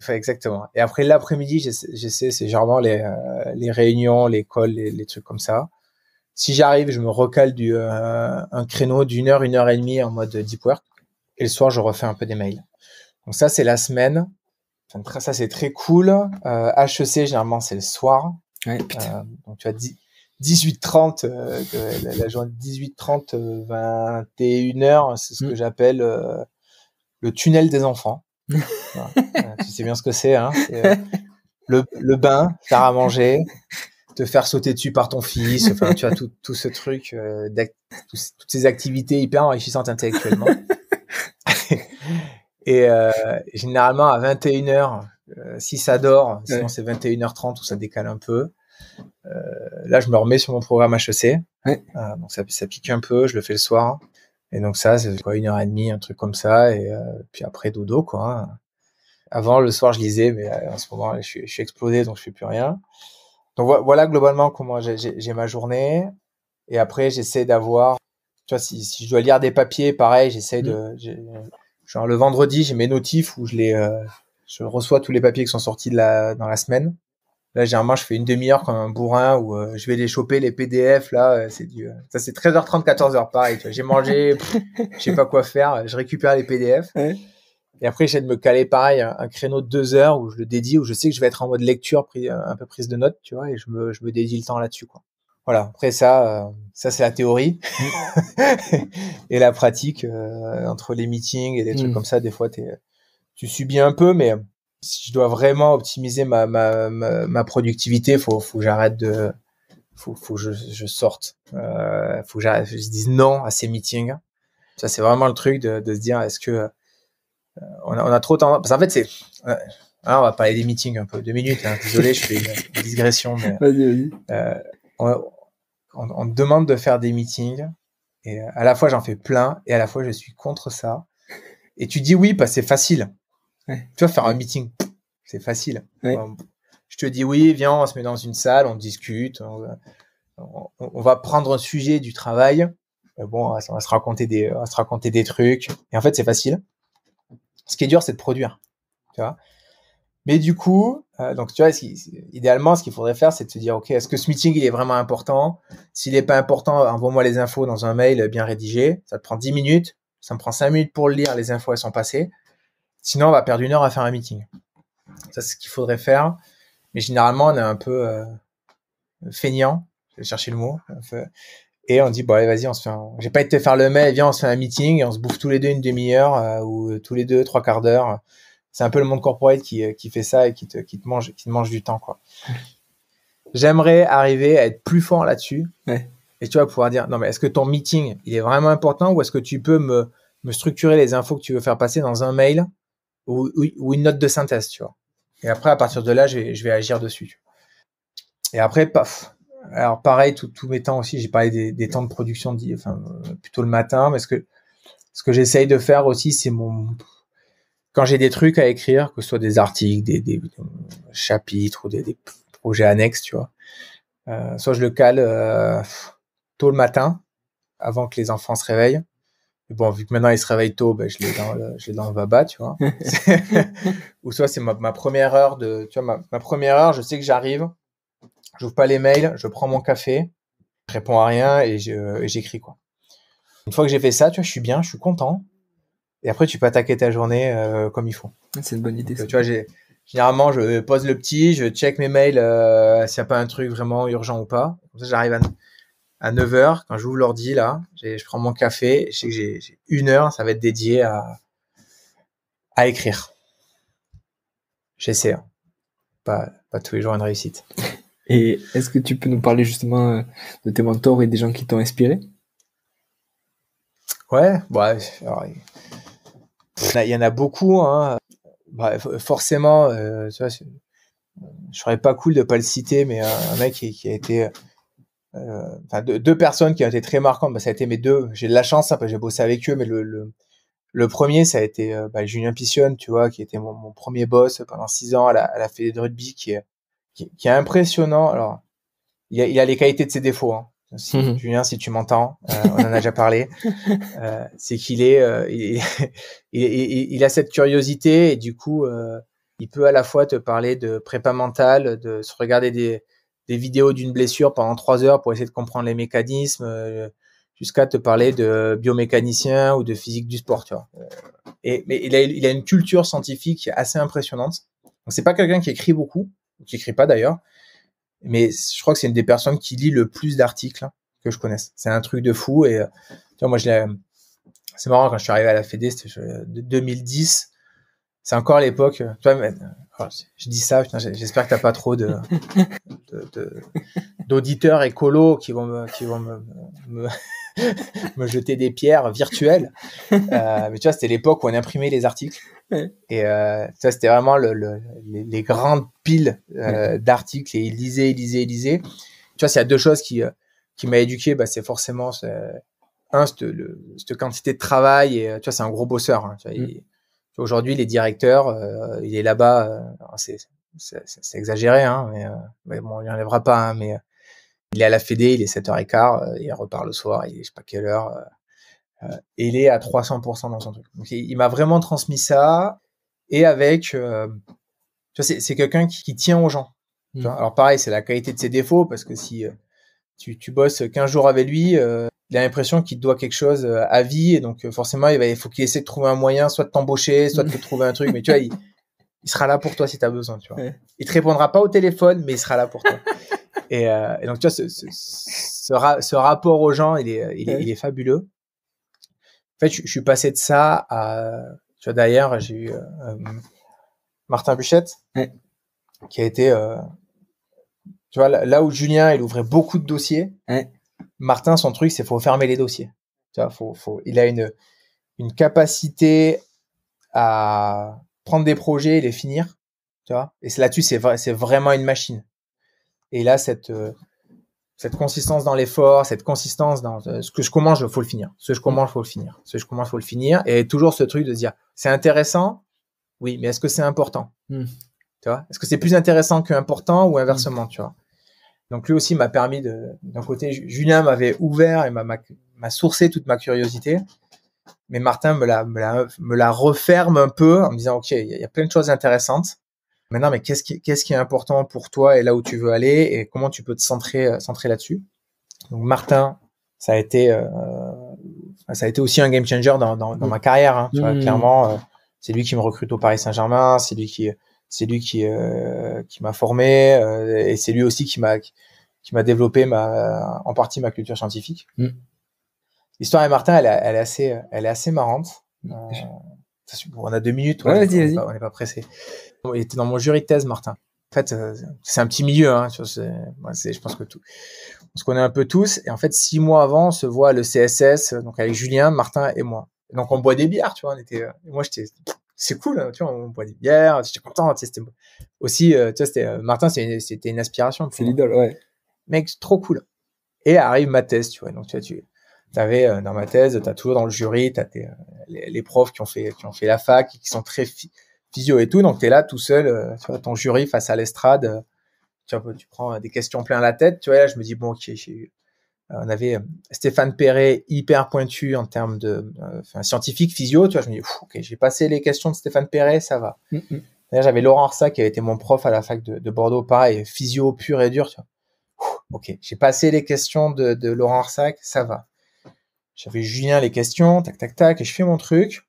Enfin, exactement. Et après l'après-midi, j'essaie, c'est généralement les, euh, les, réunions, l'école, les, trucs comme ça. Si j'arrive, je me recale du, euh, un créneau d'une heure, une heure et demie en mode deep work. Et le soir, je refais un peu des mails. Donc ça, c'est la semaine. Ça, c'est très cool. Euh, HEC, généralement, c'est le soir. Ouais, euh, donc tu as dit 18h30, euh, la, journée 18h30, 21h, euh, c'est ce que mm. j'appelle euh, le tunnel des enfants. [laughs] tu sais bien ce que c'est, hein, le, bain, faire à manger, te faire sauter dessus par ton fils, enfin, tu as tout, tout, ce truc, toutes ces activités hyper enrichissantes intellectuellement. [laughs] et généralement à 21h, si ça dort, sinon c'est 21h30 où ça décale un peu. Euh, là, je me remets sur mon programme HEC. Euh, donc ça, ça, pique un peu, je le fais le soir. Et donc ça, c'est quoi, une heure et demie, un truc comme ça. Et euh, puis après, dodo, quoi. Hein. Avant, le soir, je lisais, mais en ce moment, je suis, explosé, donc je fais plus rien. Donc voilà globalement comment j'ai ma journée. Et après, j'essaie d'avoir, tu si, je dois lire des papiers, pareil, j'essaie de, mm. genre le vendredi, j'ai mes notifs où je les, je reçois tous les papiers qui sont sortis de la, dans la semaine. Là, généralement, je fais une demi-heure comme un bourrin où euh, je vais les choper, les PDF. Là, euh, c'est du, euh, ça, c'est 13h30, 14h, pareil. J'ai mangé, je sais pas quoi faire. Je récupère les PDF. [laughs] Et après, j'essaie de me caler pareil, un, créneau de deux heures où je le dédie, où je sais que je vais être en mode lecture, un peu prise de notes, tu vois, et je me, je dédie le temps là-dessus, quoi. Voilà. Après ça, ça c'est la théorie [laughs] et la pratique entre les meetings et des trucs mm. comme ça. Des fois, tu subis un peu, mais si je dois vraiment optimiser ma, ma, ma, productivité, faut, faut que j'arrête de, faut, faut que je, je sorte, euh, faut que j'arrête, je dise non à ces meetings. Ça, c'est vraiment le truc de, de se dire, est-ce que euh, on, a, on a trop tendance, parce qu'en fait, c'est, euh, hein, on va parler des meetings un peu, deux minutes, hein, désolé, je fais une, digression, mais euh, On, on, demande de faire des meetings, et à la fois j'en fais plein, et à la fois je suis contre ça. Et tu dis oui, parce c'est facile. Tu vois, faire un meeting, c'est facile. je te dis oui, viens, on se met dans une salle, on discute, on, va prendre un sujet du travail. Euh, bon, on va, se raconter des, on se raconter des trucs. Et en fait, c'est facile. Ce qui est dur, c'est de produire. Tu vois mais du coup, euh, donc tu vois, idéalement, ce qu'il faudrait faire, c'est de se dire, ok, est-ce que ce meeting il est vraiment important S'il n'est pas important, envoie-moi les infos dans un mail bien rédigé. Ça te prend 10 minutes, ça me prend 5 minutes pour le lire, les infos elles sont passées. Sinon, on va perdre une heure à faire un meeting. Ça, c'est ce qu'il faudrait faire. Mais généralement, on est un peu euh, feignant. Je vais chercher le mot. Et on dit, bon, allez, vas-y, on se fait J'ai pas été faire le mail, viens, on se fait un meeting et on se bouffe tous les deux une demi-heure euh, ou tous les deux trois quarts d'heure. C'est un peu le monde corporate qui, euh, qui fait ça et qui te, qui te, mange, qui te mange du temps, quoi. J'aimerais arriver à être plus fort là-dessus. Et tu vas pouvoir dire, non, mais est-ce que ton meeting, il est vraiment important ou est-ce que tu peux me, me structurer les infos que tu veux faire passer dans un mail ou, une note de synthèse, tu vois. Et après, à partir de là, je vais, agir dessus. Et après, paf. Alors pareil, tous mes temps aussi, j'ai parlé des, temps de production, enfin plutôt le matin, mais ce que j'essaye de faire aussi, c'est mon quand j'ai des trucs à écrire, que ce soit des articles, des, chapitres ou des, projets annexes, tu vois. Euh, soit je le cale euh, tôt le matin, avant que les enfants se réveillent, bon, vu que maintenant il se réveille tôt, ben, je l'ai dans, le, je dans le baba, tu vois. [laughs] Ou soit c'est ma, première heure de, tu vois, ma, première heure, je sais que j'arrive, j'ouvre pas les mails, je prends mon café, je réponds à rien et j'écris, quoi. Une fois que j'ai fait ça, tu vois, je suis bien, je suis content. Et après, tu peux attaquer ta journée euh, comme il faut. C'est une bonne idée. Tu vois, j'ai, généralement, je pose le petit, je check mes mails, euh, s'il n'y a pas un truc vraiment urgent ou pas. j'arrive à, à 9h, quand j'ouvre l'ordi, là, je prends mon café, j'ai une heure, ça va être dédié à, à écrire. J'essaie. Hein. Pas, pas tous les jours une réussite. [laughs] Et est-ce que tu peux nous parler justement de tes mentors et des gens qui t'ont inspiré Ouais, bah, ouais. il y en a beaucoup. Hein. forcément, je euh, tu je serais pas cool de pas le citer, mais euh, un mec qui a été euh, enfin deux, deux, personnes qui ont été très marquantes. Bah, ça a été mes deux. J'ai de la chance, j'ai bossé avec eux, mais le, le, le premier, ça a été euh, bah, Julien Pissionne, tu vois, qui était mon, premier boss pendant six ans à la, à la Fédé de rugby, qui est, qui, est impressionnant. Alors, il a, il a, les qualités de ses défauts. Hein. Si, mmh Julien, si tu m'entends, euh, on en a déjà parlé. [laughs] Euh, c'est qu'il [laughs] est, il, il, il, a cette curiosité et du coup, il peut à la fois te parler de prépa mentale, de se regarder des, des vidéos d'une blessure pendant trois heures pour essayer de comprendre les mécanismes, euh, jusqu'à te parler de biomécanicien ou de physique du sport. Tu vois. Euh, et mais il a, une culture scientifique assez impressionnante. Donc c'est pas quelqu'un qui écrit beaucoup, qui écrit pas d'ailleurs, mais je crois que c'est une des personnes qui lit le plus d'articles que je connaisse. C'est un truc de fou et euh, tu vois moi je c'est marrant quand je suis arrivé à la Fédé, c'était 2010. C'est encore l'époque je dis ça, j'espère que t'as pas trop de, d'auditeurs écolos qui vont me, qui vont me, me, [laughs] me jeter des pierres virtuelles. Euh, mais tu vois, c'était l'époque où on imprimait les articles. Et euh, ça, c'était vraiment le, le, les, grandes piles euh, d'articles et il lisait, il lisait. il lisait. Tu vois, s'il y a deux choses qui, euh, qui m'a éduqué, bah, c'est forcément, un, cette, le, cette, quantité de travail. Et, euh, tu vois, c'est un gros bosseur. Hein, tu vois, mm. Aujourd'hui, les directeurs, euh, il est là-bas, euh, c'est, exagéré, hein, euh, mais, bon, on lui enlèvera pas, hein, mais il est à la Fédé, il est 7h15, il repart le soir, il est je sais pas quelle heure, et il est à 300% dans son truc. il, m'a vraiment transmis ça, et avec, c'est, quelqu'un qui, tient aux gens. Mmh. Alors pareil, c'est la qualité de ses défauts, parce que si tu, tu bosses 15 jours avec lui, il a l'impression qu'il te doit quelque chose euh, à vie et donc euh, forcément il, va, il faut qu'il essaie de trouver un moyen soit de t'embaucher soit de te mm. trouver un truc mais tu vois il, [laughs] sera là pour toi si tu as besoin tu vois il te répondra pas au téléphone mais il sera là pour toi [laughs] et, euh, et, donc tu vois ce, ce, ce, rapport aux gens il est, il fabuleux en fait je, suis passé de ça à tu vois d'ailleurs j'ai eu Martin Buchette qui a été tu vois là, où Julien il ouvrait beaucoup de dossiers Martin, son truc, c'est faut fermer les dossiers. Tu faut, il a une, une capacité à prendre des projets et les finir. et là-dessus, c'est vrai, vraiment une machine. Et là, cette, euh, cette consistance dans l'effort, cette consistance dans euh, ce que je commence, il faut le finir. Ce que je commence, il faut le finir. Ce que je commence, il faut le finir. Et toujours ce truc de dire, c'est intéressant, oui, mais est-ce que c'est important mmh. Tu Est-ce que c'est plus intéressant qu'important ou inversement, mmh. tu vois donc lui aussi m'a permis de, d'un côté, Julien m'avait ouvert et m'a, m'a, sourcé toute ma curiosité, mais Martin me la, me la, referme un peu en me disant, OK, il y, a plein de choses intéressantes. Maintenant, mais qu'est-ce qui, qu'est-ce qui est important pour toi et là où tu veux aller et comment tu peux te centrer, euh, centrer là-dessus. Donc Martin, ça a été, euh, ça a été aussi un game changer dans, dans, mmh. ma carrière, hein, mmh. clairement. Euh, c'est lui qui me recrute au Paris Saint-Germain, c'est lui qui, c'est lui qui euh, qui m'a formé euh, et c'est lui aussi qui m'a qui m'a développé ma en partie ma culture scientifique. Mm. L'histoire avec Martin, elle, est assez elle est assez marrante. Euh, on a deux minutes, on n'est pas, pressé. il était dans mon jury de thèse, Martin. En fait, c'est un petit milieu. Hein, je pense que tout, on se connaît un peu tous. Et en fait, six mois avant, on se voit le CSS, donc avec Julien, Martin et moi. Donc on boit des bières, tu vois. était, moi j'étais c'est cool, hein, tu vois, on boit des bières, j'étais content, tu sais, aussi, euh, tu vois, c'était euh, Martin, c'était une, aspiration. C'est l'idole, ouais. Mec, trop cool. Et arrive ma thèse, tu vois, donc tu vois, tu avais euh, dans ma thèse, tu as toujours dans le jury, tu as les, profs qui ont fait, qui ont fait la fac, qui sont très physio et tout, donc tu es là tout seul, tu vois, ton jury face à l'estrade, tu, vois, tu prends des questions plein la tête, tu vois, là, je me dis, bon, ok, j'ai eu euh, on avait euh, Stéphane Perret hyper pointu en termes de euh, scientifique physio tu vois je me dis ok j'ai passé les questions de Stéphane Perret ça va mm, mm. d'ailleurs j'avais Laurent Arsac qui avait été mon prof à la fac de, Bordeaux pareil physio pur et dur tu vois ok, j'ai passé les questions de, Laurent Arsac, ça va. J'avais Julien les questions, tac, tac, tac, et je fais mon truc.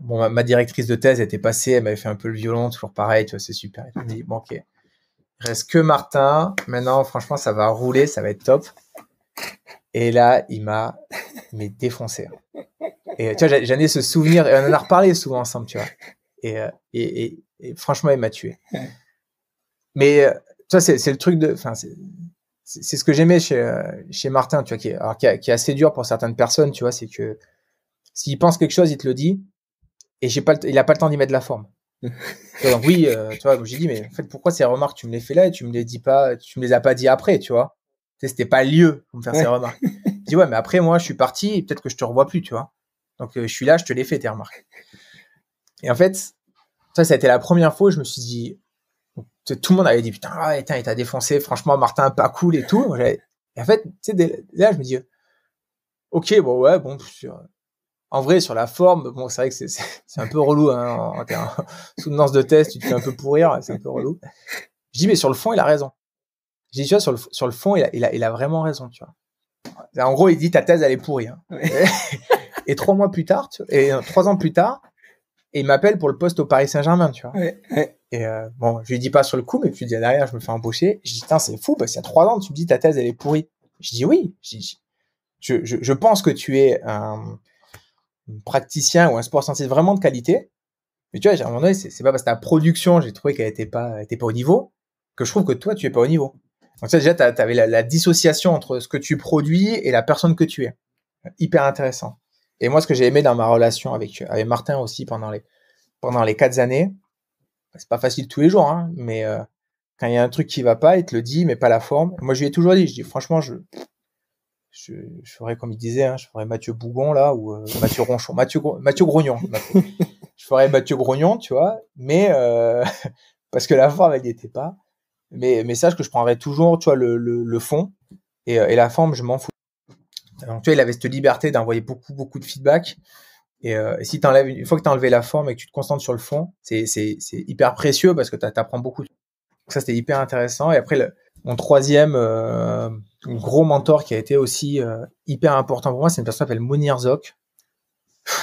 Bon, ma, directrice de thèse était passée, elle m'avait fait un peu le violon, toujours pareil, tu vois, c'est super. me ok. bon, ok, reste que Martin. Maintenant, franchement, ça va rouler, ça va être top. Et là, il m'a mais défoncé. Hein. Et tu vois, j'en ai ce souvenir, et on en a reparlé souvent ensemble, tu vois. Et, euh, franchement, il m'a tué. Mais euh, tu vois, c'est le truc de. Enfin, c'est ce que j'aimais chez, euh, chez Martin, tu vois, qui est, qui, est assez dur pour certaines personnes, tu vois, c'est que s'il pense quelque chose, il te le dit, et pas il n'a pas le temps d'y mettre la forme. Donc oui, tu vois, j'ai dit, mais en fait, pourquoi ces remarques, tu me les fais là et tu me les dis pas, tu me les as pas dit après, tu vois sais, c'était pas lieu pour me faire ces remarques. Je dis ouais, mais après moi, je suis parti peut-être que je te revois plus, tu vois. Donc euh, je suis là, je te l'ai fait tes remarques. Et en fait, ça, ça a été la première fois où je me suis dit, tout le monde avait dit ah, putain, il t'a défoncé, franchement, Martin, pas cool et tout. Et en fait, tu sais, là, je me dis, ok, bon, ouais, bon, en vrai, sur la forme, bon, c'est vrai que c'est un peu relou, hein, en, [laughs] soutenance de test, tu te fais un peu pourrir, c'est un peu relou. Je dis, mais sur le fond, il a raison. Je dis tu vois, sur le, sur le fond, il a, il, a, il a, vraiment raison, tu vois. En gros, il dit, ta thèse, elle est pourrie. Hein. et trois mois plus tard, et euh, trois ans plus tard, il m'appelle pour le poste au Paris Saint-Germain, tu vois. Et euh, bon, je lui dis pas sur le coup, mais puis derrière, je me fais embaucher. Je dis, tiens, c'est fou, parce qu'il y a trois ans, tu me dis, ta thèse, elle est pourrie. Je dis, oui. Je, je, je, pense que tu es un, praticien ou un sport scientifique vraiment de qualité. Mais tu vois, à un moment donné, c'est pas parce que ta production, j'ai trouvé qu'elle était pas, était pas au niveau, que je trouve que toi, tu es pas au niveau. Donc ça déjà, tu avais la, dissociation entre ce que tu produis et la personne que tu es. Hyper intéressant. Et moi, ce que j'ai aimé dans ma relation avec, avec Martin aussi pendant les, pendant les quatre années, c'est pas facile tous les jours, hein, mais euh, quand il y a un truc qui va pas, il te le dit, mais pas la forme. Moi, je lui ai toujours dit, je dis franchement, je, je, ferais comme il disait, hein, je ferais Mathieu Bougon là ou euh, Mathieu Ronchon, Mathieu, Mathieu Grognon. [laughs] je ferais Mathieu Grognon, tu vois, mais euh, [laughs] parce que la forme elle n'y était pas mais, mais sache que je prendrais toujours, tu vois, le, le, le fond et, euh, et, la forme, je m'en fous. Donc, tu vois, il avait cette liberté d'envoyer beaucoup, beaucoup de feedback. Et, euh, tu si une fois que tu as enlevé la forme et que tu te concentres sur le fond, c'est, c'est, c'est hyper précieux parce que tu apprends beaucoup. ça, c'était hyper intéressant. Et après, le, mon troisième euh, gros mentor qui a été aussi euh, hyper important pour moi, c'est une personne qui s'appelle Monir Zok.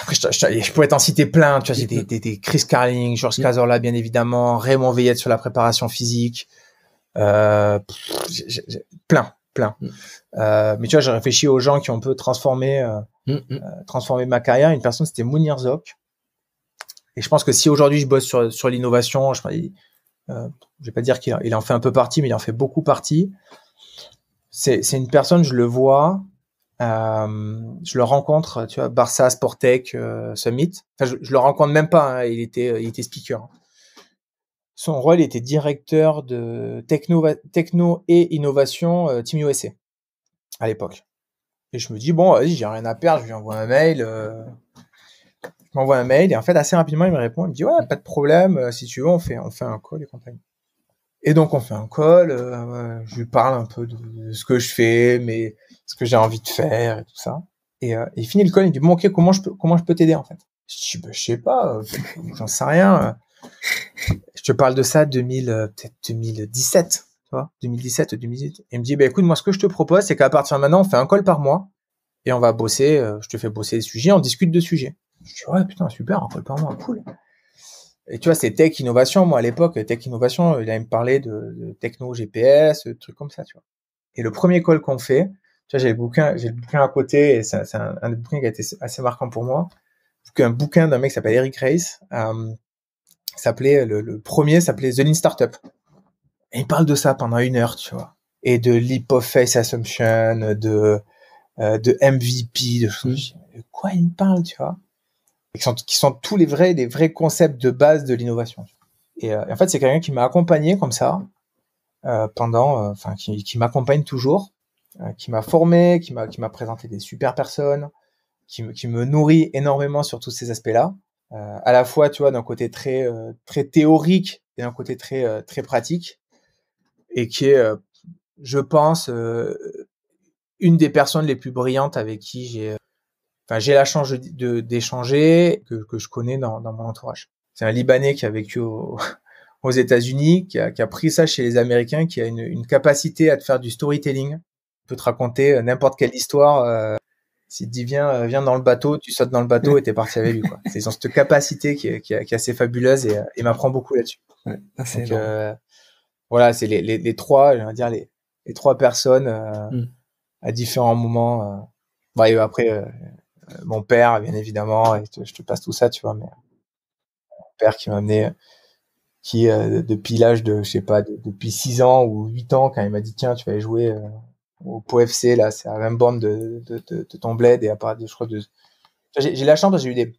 Après, je, je, je, pourrais t'en citer plein. Tu vois, c'était Chris Carling, George mm. Cazorla, bien évidemment, Raymond Veillette sur la préparation physique, euh, plein, plein. Mm. Euh, mais tu vois, j'ai réfléchi aux gens qui ont peut peu euh, mm, mm. transformé, ma carrière. Une personne, c'était Mounir Zok. Et je pense que si aujourd'hui je bosse sur, l'innovation, je ne vais pas dire qu'il en fait un peu partie, mais il en fait beaucoup partie. C'est une personne, je le vois, je le rencontre, tu vois, Barça Sportec Summit. je, le rencontre même pas. Hein. il était, il était speaker. Son rôle était directeur de techno, techno et innovation euh, Team USA à l'époque. Et je me dis, bon, vas-y, j'ai rien à perdre, je lui envoie un mail. Euh, je m'envoie un mail et en fait, assez rapidement, il me répond. Il me dit, ouais, pas de problème, euh, si tu veux, on fait, un call et compagnie. Et donc, on fait un call, je lui parle un peu de, ce que je fais, mais ce que j'ai envie de faire et tout ça. Et, il finit le call, il me dit, bon, ok, comment je peux, comment je peux t'aider en fait Je dis, bah, je sais pas, j'en sais rien. Je te parle de ça 2000, euh, peut-être 2017, tu vois, 2017 ou 2018. Il me dit, bah, écoute, moi, ce que je te propose, c'est qu'à partir de maintenant, on fait un call par mois et on va bosser, euh, je te fais bosser des sujets, on discute de sujets. Je dis, ouais, putain, super, un call par mois, cool. Et tu vois, c'est tech innovation. Moi, à l'époque, tech innovation, euh, il allait me parler de, techno GPS, trucs comme ça, tu vois. Et le premier call qu'on fait, tu vois, j'ai le bouquin, j'ai le bouquin à côté et c'est un, un, des bouquins qui a été assez marquant pour moi. Un bouquin d'un mec qui s'appelle Eric Race. euh, s'appelait le, premier s'appelait The Lean Startup. Et il parle de ça pendant une heure, tu vois, et de leap assumption, de euh, de MVP, de quoi il me parle, tu vois qui, sont, tous les vrais vrais concepts de base de l'innovation. Euh, et, en fait, c'est quelqu'un qui m'a accompagné comme ça euh, pendant, enfin, qui, m'accompagne toujours, qui m'a formé, qui m'a présenté des super personnes, qui me nourrit énormément sur tous ces aspects-là à la fois, tu vois, d'un côté très, euh, très théorique et d'un côté très, euh, très pratique, et qui est, euh, je pense, une des personnes les plus brillantes avec qui j'ai enfin j'ai la chance de d'échanger que, que, je connais dans, dans mon entourage. C'est un Libanais qui a vécu [laughs] aux États-Unis, qui a, qui a, pris ça chez les Américains, qui a une, une capacité à te faire du storytelling, peut te raconter n'importe quelle histoire s'il te dit viens, euh, viens dans le bateau, tu sautes dans le bateau et t'es parti avec lui. Quoi. C'est dans cette capacité qui est, qui est, assez fabuleuse et, euh, et m'apprend beaucoup là-dessus. Euh, voilà, c'est les, les, trois, je dire les, les, trois personnes mm. à différents moments. bah, et après, mon père, bien évidemment, et je te passe tout ça, tu vois. Mais mon père qui m'a amené, qui depuis l'âge de, je sais pas, depuis 6 ans ou 8 ans, quand il m'a dit tiens, tu vas aller jouer au POFC là, c'est à même bande de, de, de, et à J'ai la chance, j'ai eu des.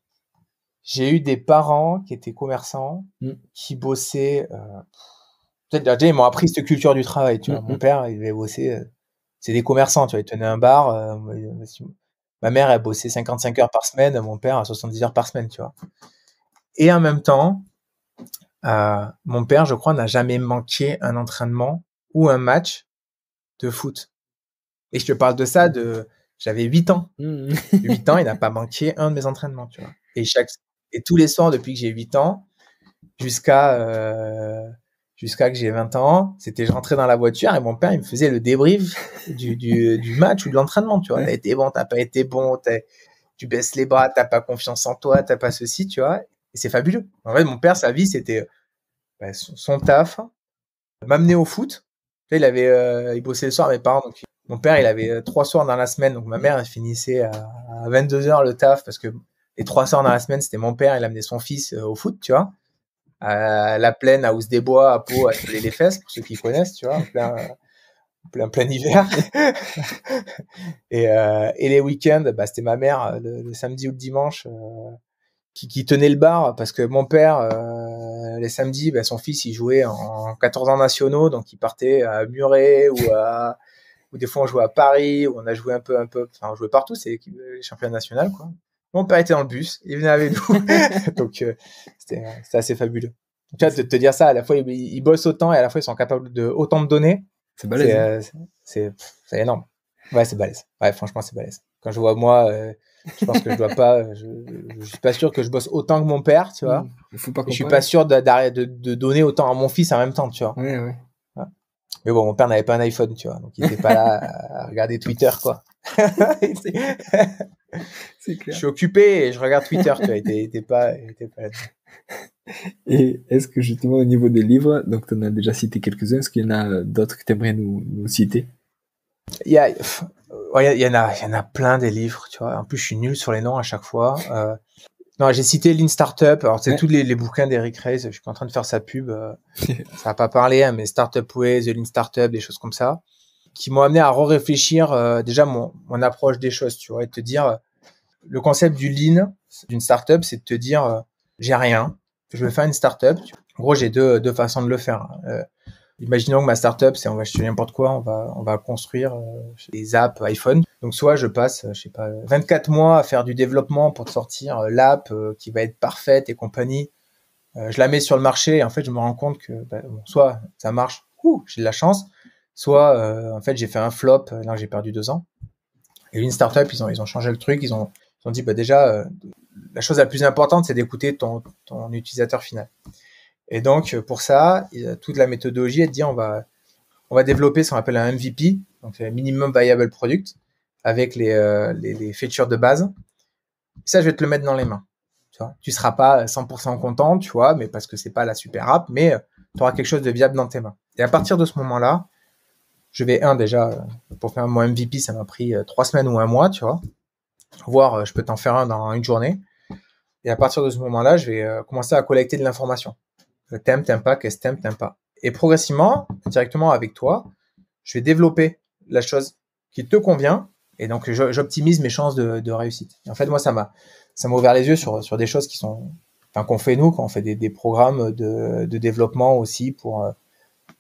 J'ai eu des parents qui étaient commerçants, mm. qui bossaient. Euh, ils m'ont appris cette culture du travail. Tu mm, Mon mm. père, il avait bossé euh, C'est des commerçants, tu vois. Il tenait un bar. Euh, ma mère, elle bossait 55 heures par semaine. Mon père, à 70 heures par semaine, tu vois. Et en même temps, mon père, je crois, n'a jamais manqué un entraînement ou un match de foot. Et je te parle de ça de. J'avais 8 ans. 8 mmh. ans, il n'a [laughs] pas manqué un de mes entraînements, tu vois. Et, chaque, et tous les soirs, depuis que j'ai 8 ans, jusqu'à euh, jusqu'à que j'ai 20 ans, c'était je rentrais dans la voiture et mon père, il me faisait le débrief du, du, match ou de l'entraînement, tu vois. T'as été bon, t'as pas été bon, tu baisses les bras, t'as pas confiance en toi, t'as pas ceci, tu vois. Et c'est fabuleux. En fait, mon père, sa vie, c'était bah, son, taf, m'amener au foot. il avait, euh, il bossait le soir, mes parents, donc mon père, il avait euh, trois soirs dans la semaine, donc ma mère, finissait à 22 heures le taf parce que les trois soirs dans la semaine, c'était mon père, il amenait son fils euh, au foot, tu vois, à la plaine, à Ouse des Bois, à peau, à les fesses, pour ceux qui connaissent, tu vois, plein, plein, hiver. [laughs] Euh, et, les week-ends, bah, c'était ma mère le, samedi ou le dimanche qui, tenait le bar parce que mon père, les samedis, bah, son fils, il jouait en 14 ans nationaux, donc il partait à Muret ou à, des fois on jouait à Paris, où on a joué un peu, un peu, enfin on jouait partout, c'est euh, les championnats national, quoi. Mon père était dans le bus, il venait avec nous, [laughs] donc euh, euh, c'était assez fabuleux. Tu vois, de te dire ça, à la fois ils, bossent autant et à la fois ils sont capables de autant de donner. C'est balèze. C'est hein. énorme. Ouais, c'est balèze. Ouais, franchement, c'est balèze. Quand je vois moi, je pense que je dois pas, je, suis pas sûr que je bosse autant que mon père, tu vois. Mmh, faut pas je suis pas sûr de, donner autant à mon fils en même temps, tu vois. Mais bon, mon père n'avait pas un iPhone, tu vois, donc il n'était pas là [laughs] à regarder Twitter, quoi. [laughs] [laughs] Je suis occupé et je regarde Twitter, tu vois, il n'était pas, Et est-ce que justement au niveau des livres, donc tu en as déjà cité quelques-uns, est-ce qu'il y en a euh, d'autres que tu aimerais nous, citer Il y, il, y en a, il y en a plein des livres, tu vois. En plus, je suis nul sur les noms à chaque fois. Euh, non, j'ai cité Lean Startup. Alors, c'est tous les, bouquins d'Eric Reyes. Je suis en train de faire sa pub. Euh, [laughs] ça n'a pas parlé, hein, mais Startup ways, The Lean Startup, des choses comme ça, qui m'ont amené à re réfléchir euh, déjà mon, mon, approche des choses, tu vois, et te dire euh, le concept du Lean, d'une startup, c'est de te dire j'ai rien, je veux faire une startup. En gros, j'ai deux, deux façons de le faire. Hein. Imaginons que ma startup, c'est on va acheter n'importe quoi, on va, on va construire euh, des apps iPhone. Donc soit je passe, euh, je sais pas, 24 mois à faire du développement pour sortir euh, l'app qui va être parfaite et compagnie. je la mets sur le marché et en fait je me rends compte que bah, soit ça marche, j'ai de la chance, soit en fait j'ai fait un flop, là j'ai perdu deux ans. Et une startup, ils ont, ils ont changé le truc, ils ont, ils ont dit bah déjà la chose la plus importante c'est d'écouter ton, ton utilisateur final. Et donc, euh, pour ça, toute la méthodologie est de dire on va, on va développer ce qu'on appelle un MVP, donc Minimum Viable Product, avec les, euh, les, les, features de base. Ça, je vais te le mettre dans les mains. Tu ne seras pas 100% content, tu vois, mais parce que c'est pas la super app, mais euh, tu auras quelque chose de viable dans tes mains. Et à partir de ce moment-là, je vais, un, déjà, pour faire mon MVP, ça m'a pris trois semaines ou un mois, tu vois, Voir, je peux t'en faire un dans une journée. Et à partir de ce moment-là, je vais commencer à collecter de l'information t'aimes, t'aimes pas, qu'est-ce que t'aimes, t'aimes pas. Et progressivement, directement avec toi, je vais développer la chose qui te convient. Et donc, j'optimise mes chances de, réussite. en fait, moi, ça m'a, ça m'a ouvert les yeux sur, sur des choses qui sont, enfin, qu'on fait nous, quand on fait des, des programmes de, de, développement aussi pour, euh,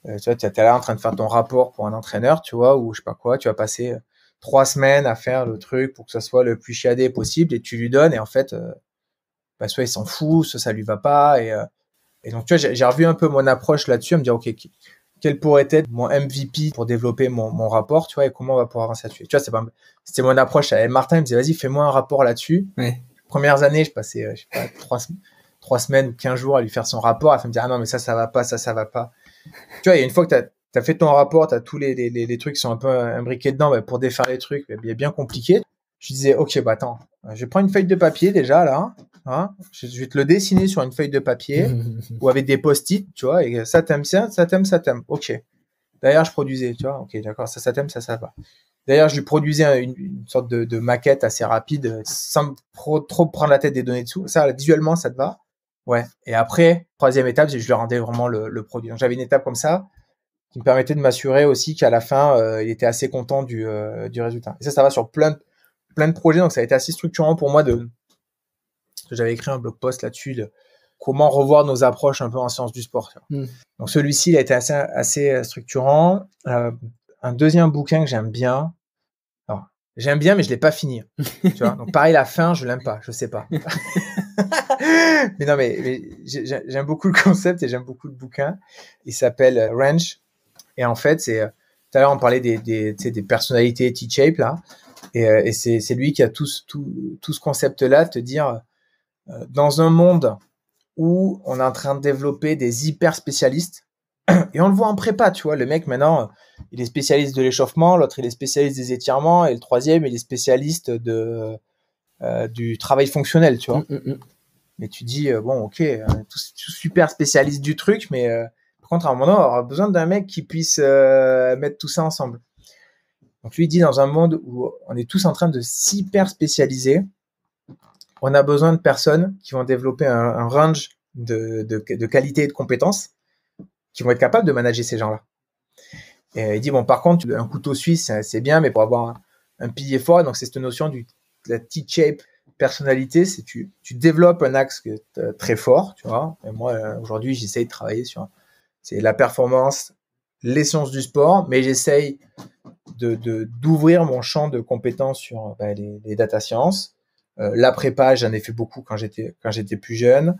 euh, tu vois, tu es là en train de faire ton rapport pour un entraîneur, tu vois, ou je sais pas quoi, tu vas passer euh, trois semaines à faire le truc pour que ça soit le plus chiadé possible et tu lui donnes et en fait, bah, soit il s'en fout, soit ça lui va pas et, et donc, tu vois, j'ai revu un peu mon approche là-dessus, à me dire, OK, quel pourrait être mon MVP pour développer mon, mon rapport, tu vois, et comment on va pouvoir avancer là-dessus. Tu vois, c'était mon approche. Et Martin, il me disait, vas-y, fais-moi un rapport là-dessus. Premières années, je passais, euh, je sais pas, trois, semaines ou quinze jours à lui faire son rapport, à me dire, ah non, mais ça, ça va pas, ça, ça va pas. Tu vois, et une fois que tu as fait ton rapport, tu as tous les, les, les, trucs qui sont un peu euh, imbriqués dedans, bah, pour défaire les trucs, bah, est bien compliqué. Je disais, ok, bah attends, je prends une feuille de papier déjà, là, Hein, je vais te le dessiner sur une feuille de papier [laughs] ou avec des post-it, tu vois, et ça t'aime ça, ça t'aime, ça t'aime. Ok. D'ailleurs, je produisais, tu vois, ok, d'accord, ça, ça t'aime, ça, ça va. D'ailleurs, je lui produisais une, sorte de, maquette assez rapide, sans trop prendre la tête des données dessous. Ça, visuellement, ça te va. Ouais. Et après, troisième étape, je lui rendais vraiment le, produit. Donc, j'avais une étape comme ça qui me permettait de m'assurer aussi qu'à la fin, euh, il était assez content du, euh, du résultat. Et ça, ça va sur plein plein de projets. Donc, ça a été assez structurant pour moi de, j'avais écrit un blog post là-dessus de comment revoir nos approches un peu en sciences du sport. Mm. Donc celui-ci, il a été assez, assez euh, structurant. Euh, un deuxième bouquin que j'aime bien. J'aime bien, mais je l'ai pas fini. [laughs] tu vois Donc pareil, la fin, je l'aime pas, je sais pas. [laughs] mais non, mais, j'aime beaucoup le concept et j'aime beaucoup le bouquin. Il s'appelle euh, Ranch. Et en fait, c'est tout à l'heure on parlait des, des, des personnalités T-shape là, et, c'est lui qui a tout, tout, tout ce concept là, te dire euh, dans un monde où on est en train de développer des hyper spécialistes, [clears throat] et on le voit en prépa, tu vois, le mec maintenant, il est spécialiste de l'échauffement, l'autre il est spécialiste des étirements, et le troisième il est spécialiste de, euh, du travail fonctionnel, tu vois. Mm, mm, mm. Mais tu dis, euh, bon, ok, tous, super spécialiste du truc, mais par contre, à un moment donné, on aura besoin d'un mec qui puisse mettre tout ça ensemble. Donc lui, il dit, dans un monde où on est tous en train de s'hyper spécialiser, on a besoin de personnes qui vont développer un, range de, de, de et de compétences qui vont être capables de manager ces gens-là. Et il dit, bon, par contre, un couteau suisse, c'est bien, mais pour avoir un, pilier fort, donc c'est cette notion de la T-shape personnalité, c'est tu, tu développes un axe euh, très fort, tu vois. Et moi, euh, aujourd'hui, j'essaye de travailler sur c'est la performance, l'essence du sport, mais j'essaye de, d'ouvrir mon champ de compétences sur bah, les, les, data sciences, euh, la prépa, j'en ai fait beaucoup quand j'étais quand j'étais plus jeune.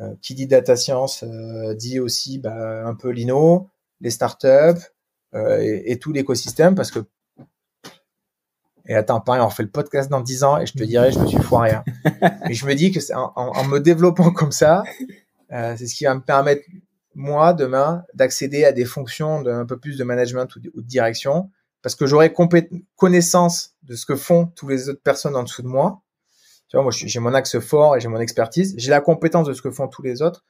Euh, qui dit data science euh, dit aussi bah, un peu l'ino, les startups et, et tout l'écosystème parce que et attends, pareil, on fait le podcast dans 10 ans et je te dirai, je me suis foiré. Hein. [laughs] Mais je me dis que en, me développant comme ça, c'est ce qui va me permettre, moi, demain, d'accéder à des fonctions d'un peu plus de management ou de, ou de direction, parce que j'aurai connaissance de ce que font toutes les autres personnes en dessous de moi moi, j'ai mon axe fort et j'ai mon expertise. J'ai la compétence de ce que font tous les autres.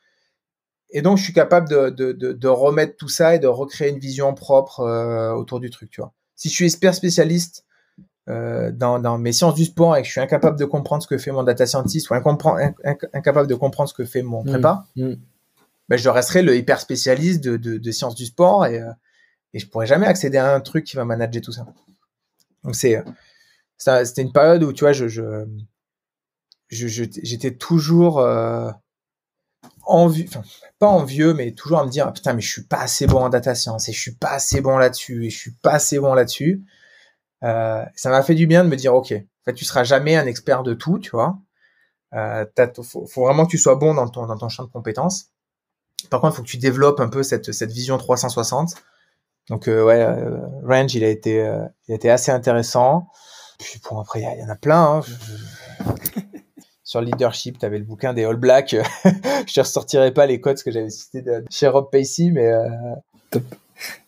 Et donc, je suis capable de, remettre tout ça et de recréer une vision propre euh, autour du truc, tu vois. Si je suis hyper spécialiste euh, dans, mes sciences du sport et que je suis incapable de comprendre ce que fait mon data scientist ou incapable de comprendre ce que fait mon mmh. prépa, mmh. Ben, je resterai le hyper spécialiste de, sciences du sport et, je euh, et je pourrais jamais accéder à un truc qui va manager tout ça. Donc c'est c'était une période où tu vois je j'étais je, toujours euh, envieux, enfin pas envieux, mais toujours à me dire ah, putain mais je suis pas assez bon en data science et je suis pas assez bon là-dessus et je suis pas assez bon là-dessus. Euh, ça m'a fait du bien de me dire ok, en fait tu seras jamais un expert de tout, tu vois. Euh, faut, faut, vraiment que tu sois bon dans ton dans ton champ de compétences. Par contre, il faut que tu développes un peu cette cette vision 360. Donc euh, ouais, euh, Range il a été euh, il a été assez intéressant. Puis bon après il y, en a plein. Hein. je sur leadership, tu avais le bouquin des All Blacks. [laughs] je ne ressortirai pas les codes que j'avais cités de, chez Rob Pacey, mais. Euh,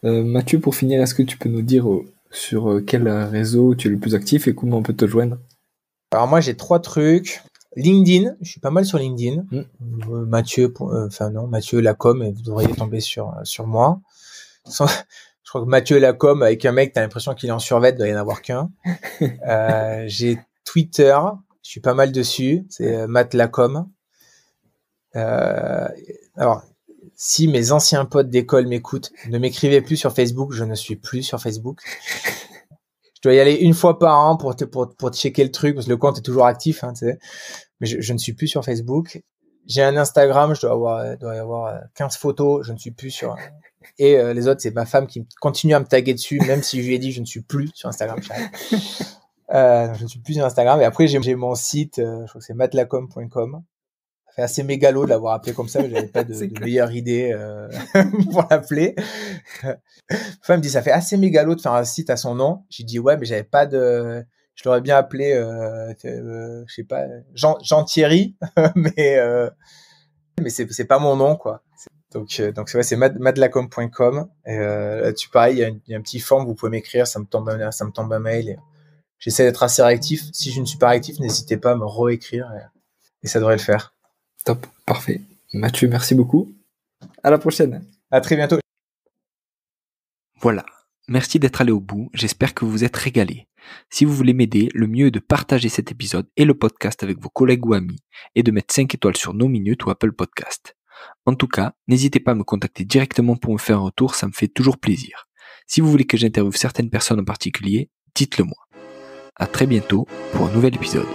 euh, Mathieu, pour finir, est-ce que tu peux nous dire euh, sur quel réseau tu es le plus actif et comment on peut te joindre Alors, moi, j'ai trois trucs. LinkedIn, je suis pas mal sur LinkedIn. Mm. Mathieu, enfin non, Mathieu Lacom, vous devriez tomber sur, sur moi. [laughs] je crois que Mathieu Lacom, avec un mec, tu as l'impression qu'il est en survêt, il doit y en avoir qu'un. [laughs] j'ai Twitter, je suis pas mal dessus. C'est euh, Matt Lacom. Euh, alors, si mes anciens potes d'école m'écoutent, ne m'écrivez plus sur Facebook. Je ne suis plus sur Facebook. [laughs] je dois y aller une fois par an pour te, pour, checker le truc parce que le compte est toujours actif. Hein, Mais je, ne suis plus sur Facebook. J'ai un Instagram, je dois avoir, euh, y avoir 15 photos. Je ne suis plus sur. [laughs] Et les autres, c'est ma femme qui continue à me taguer dessus, même si je lui ai dit je ne suis plus sur Instagram. [laughs] Euh, je ne suis plus sur Instagram. Et après, j'ai mon site, euh, je crois que c'est matlacom.com. Ça fait assez mégalo de l'avoir appelé comme ça, mais j'avais pas [laughs] de, meilleure idée euh, [laughs] pour l'appeler. [laughs] Enfin, me dit, ça fait assez mégalo de faire un site à son nom. J'ai dit, ouais, mais j'avais pas de. Je l'aurais bien appelé, euh, euh, je sais pas, Jean, Jean Thierry, mais, mais c'est pas mon nom, quoi. Donc, donc c'est vrai, c'est mad Euh, Tu parles, il y, a un petit forme, vous pouvez m'écrire, ça me tombe, un, ça me tombe un mail. Et J'essaie d'être assez réactif. Si je ne suis pas réactif, n'hésitez pas à me réécrire et, ça devrait le faire. Top, parfait. Mathieu, merci beaucoup. À la prochaine. À très bientôt. Voilà. Merci d'être allé au bout. J'espère que vous vous êtes régalé. Si vous voulez m'aider, le mieux est de partager cet épisode et le podcast avec vos collègues ou amis et de mettre 5 étoiles sur nos minutes ou Apple Podcast. En tout cas, n'hésitez pas à me contacter directement pour me faire un retour, ça me fait toujours plaisir. Si vous voulez que j'interviewe certaines personnes en particulier, dites-le moi. À très bientôt pour un nouvel épisode.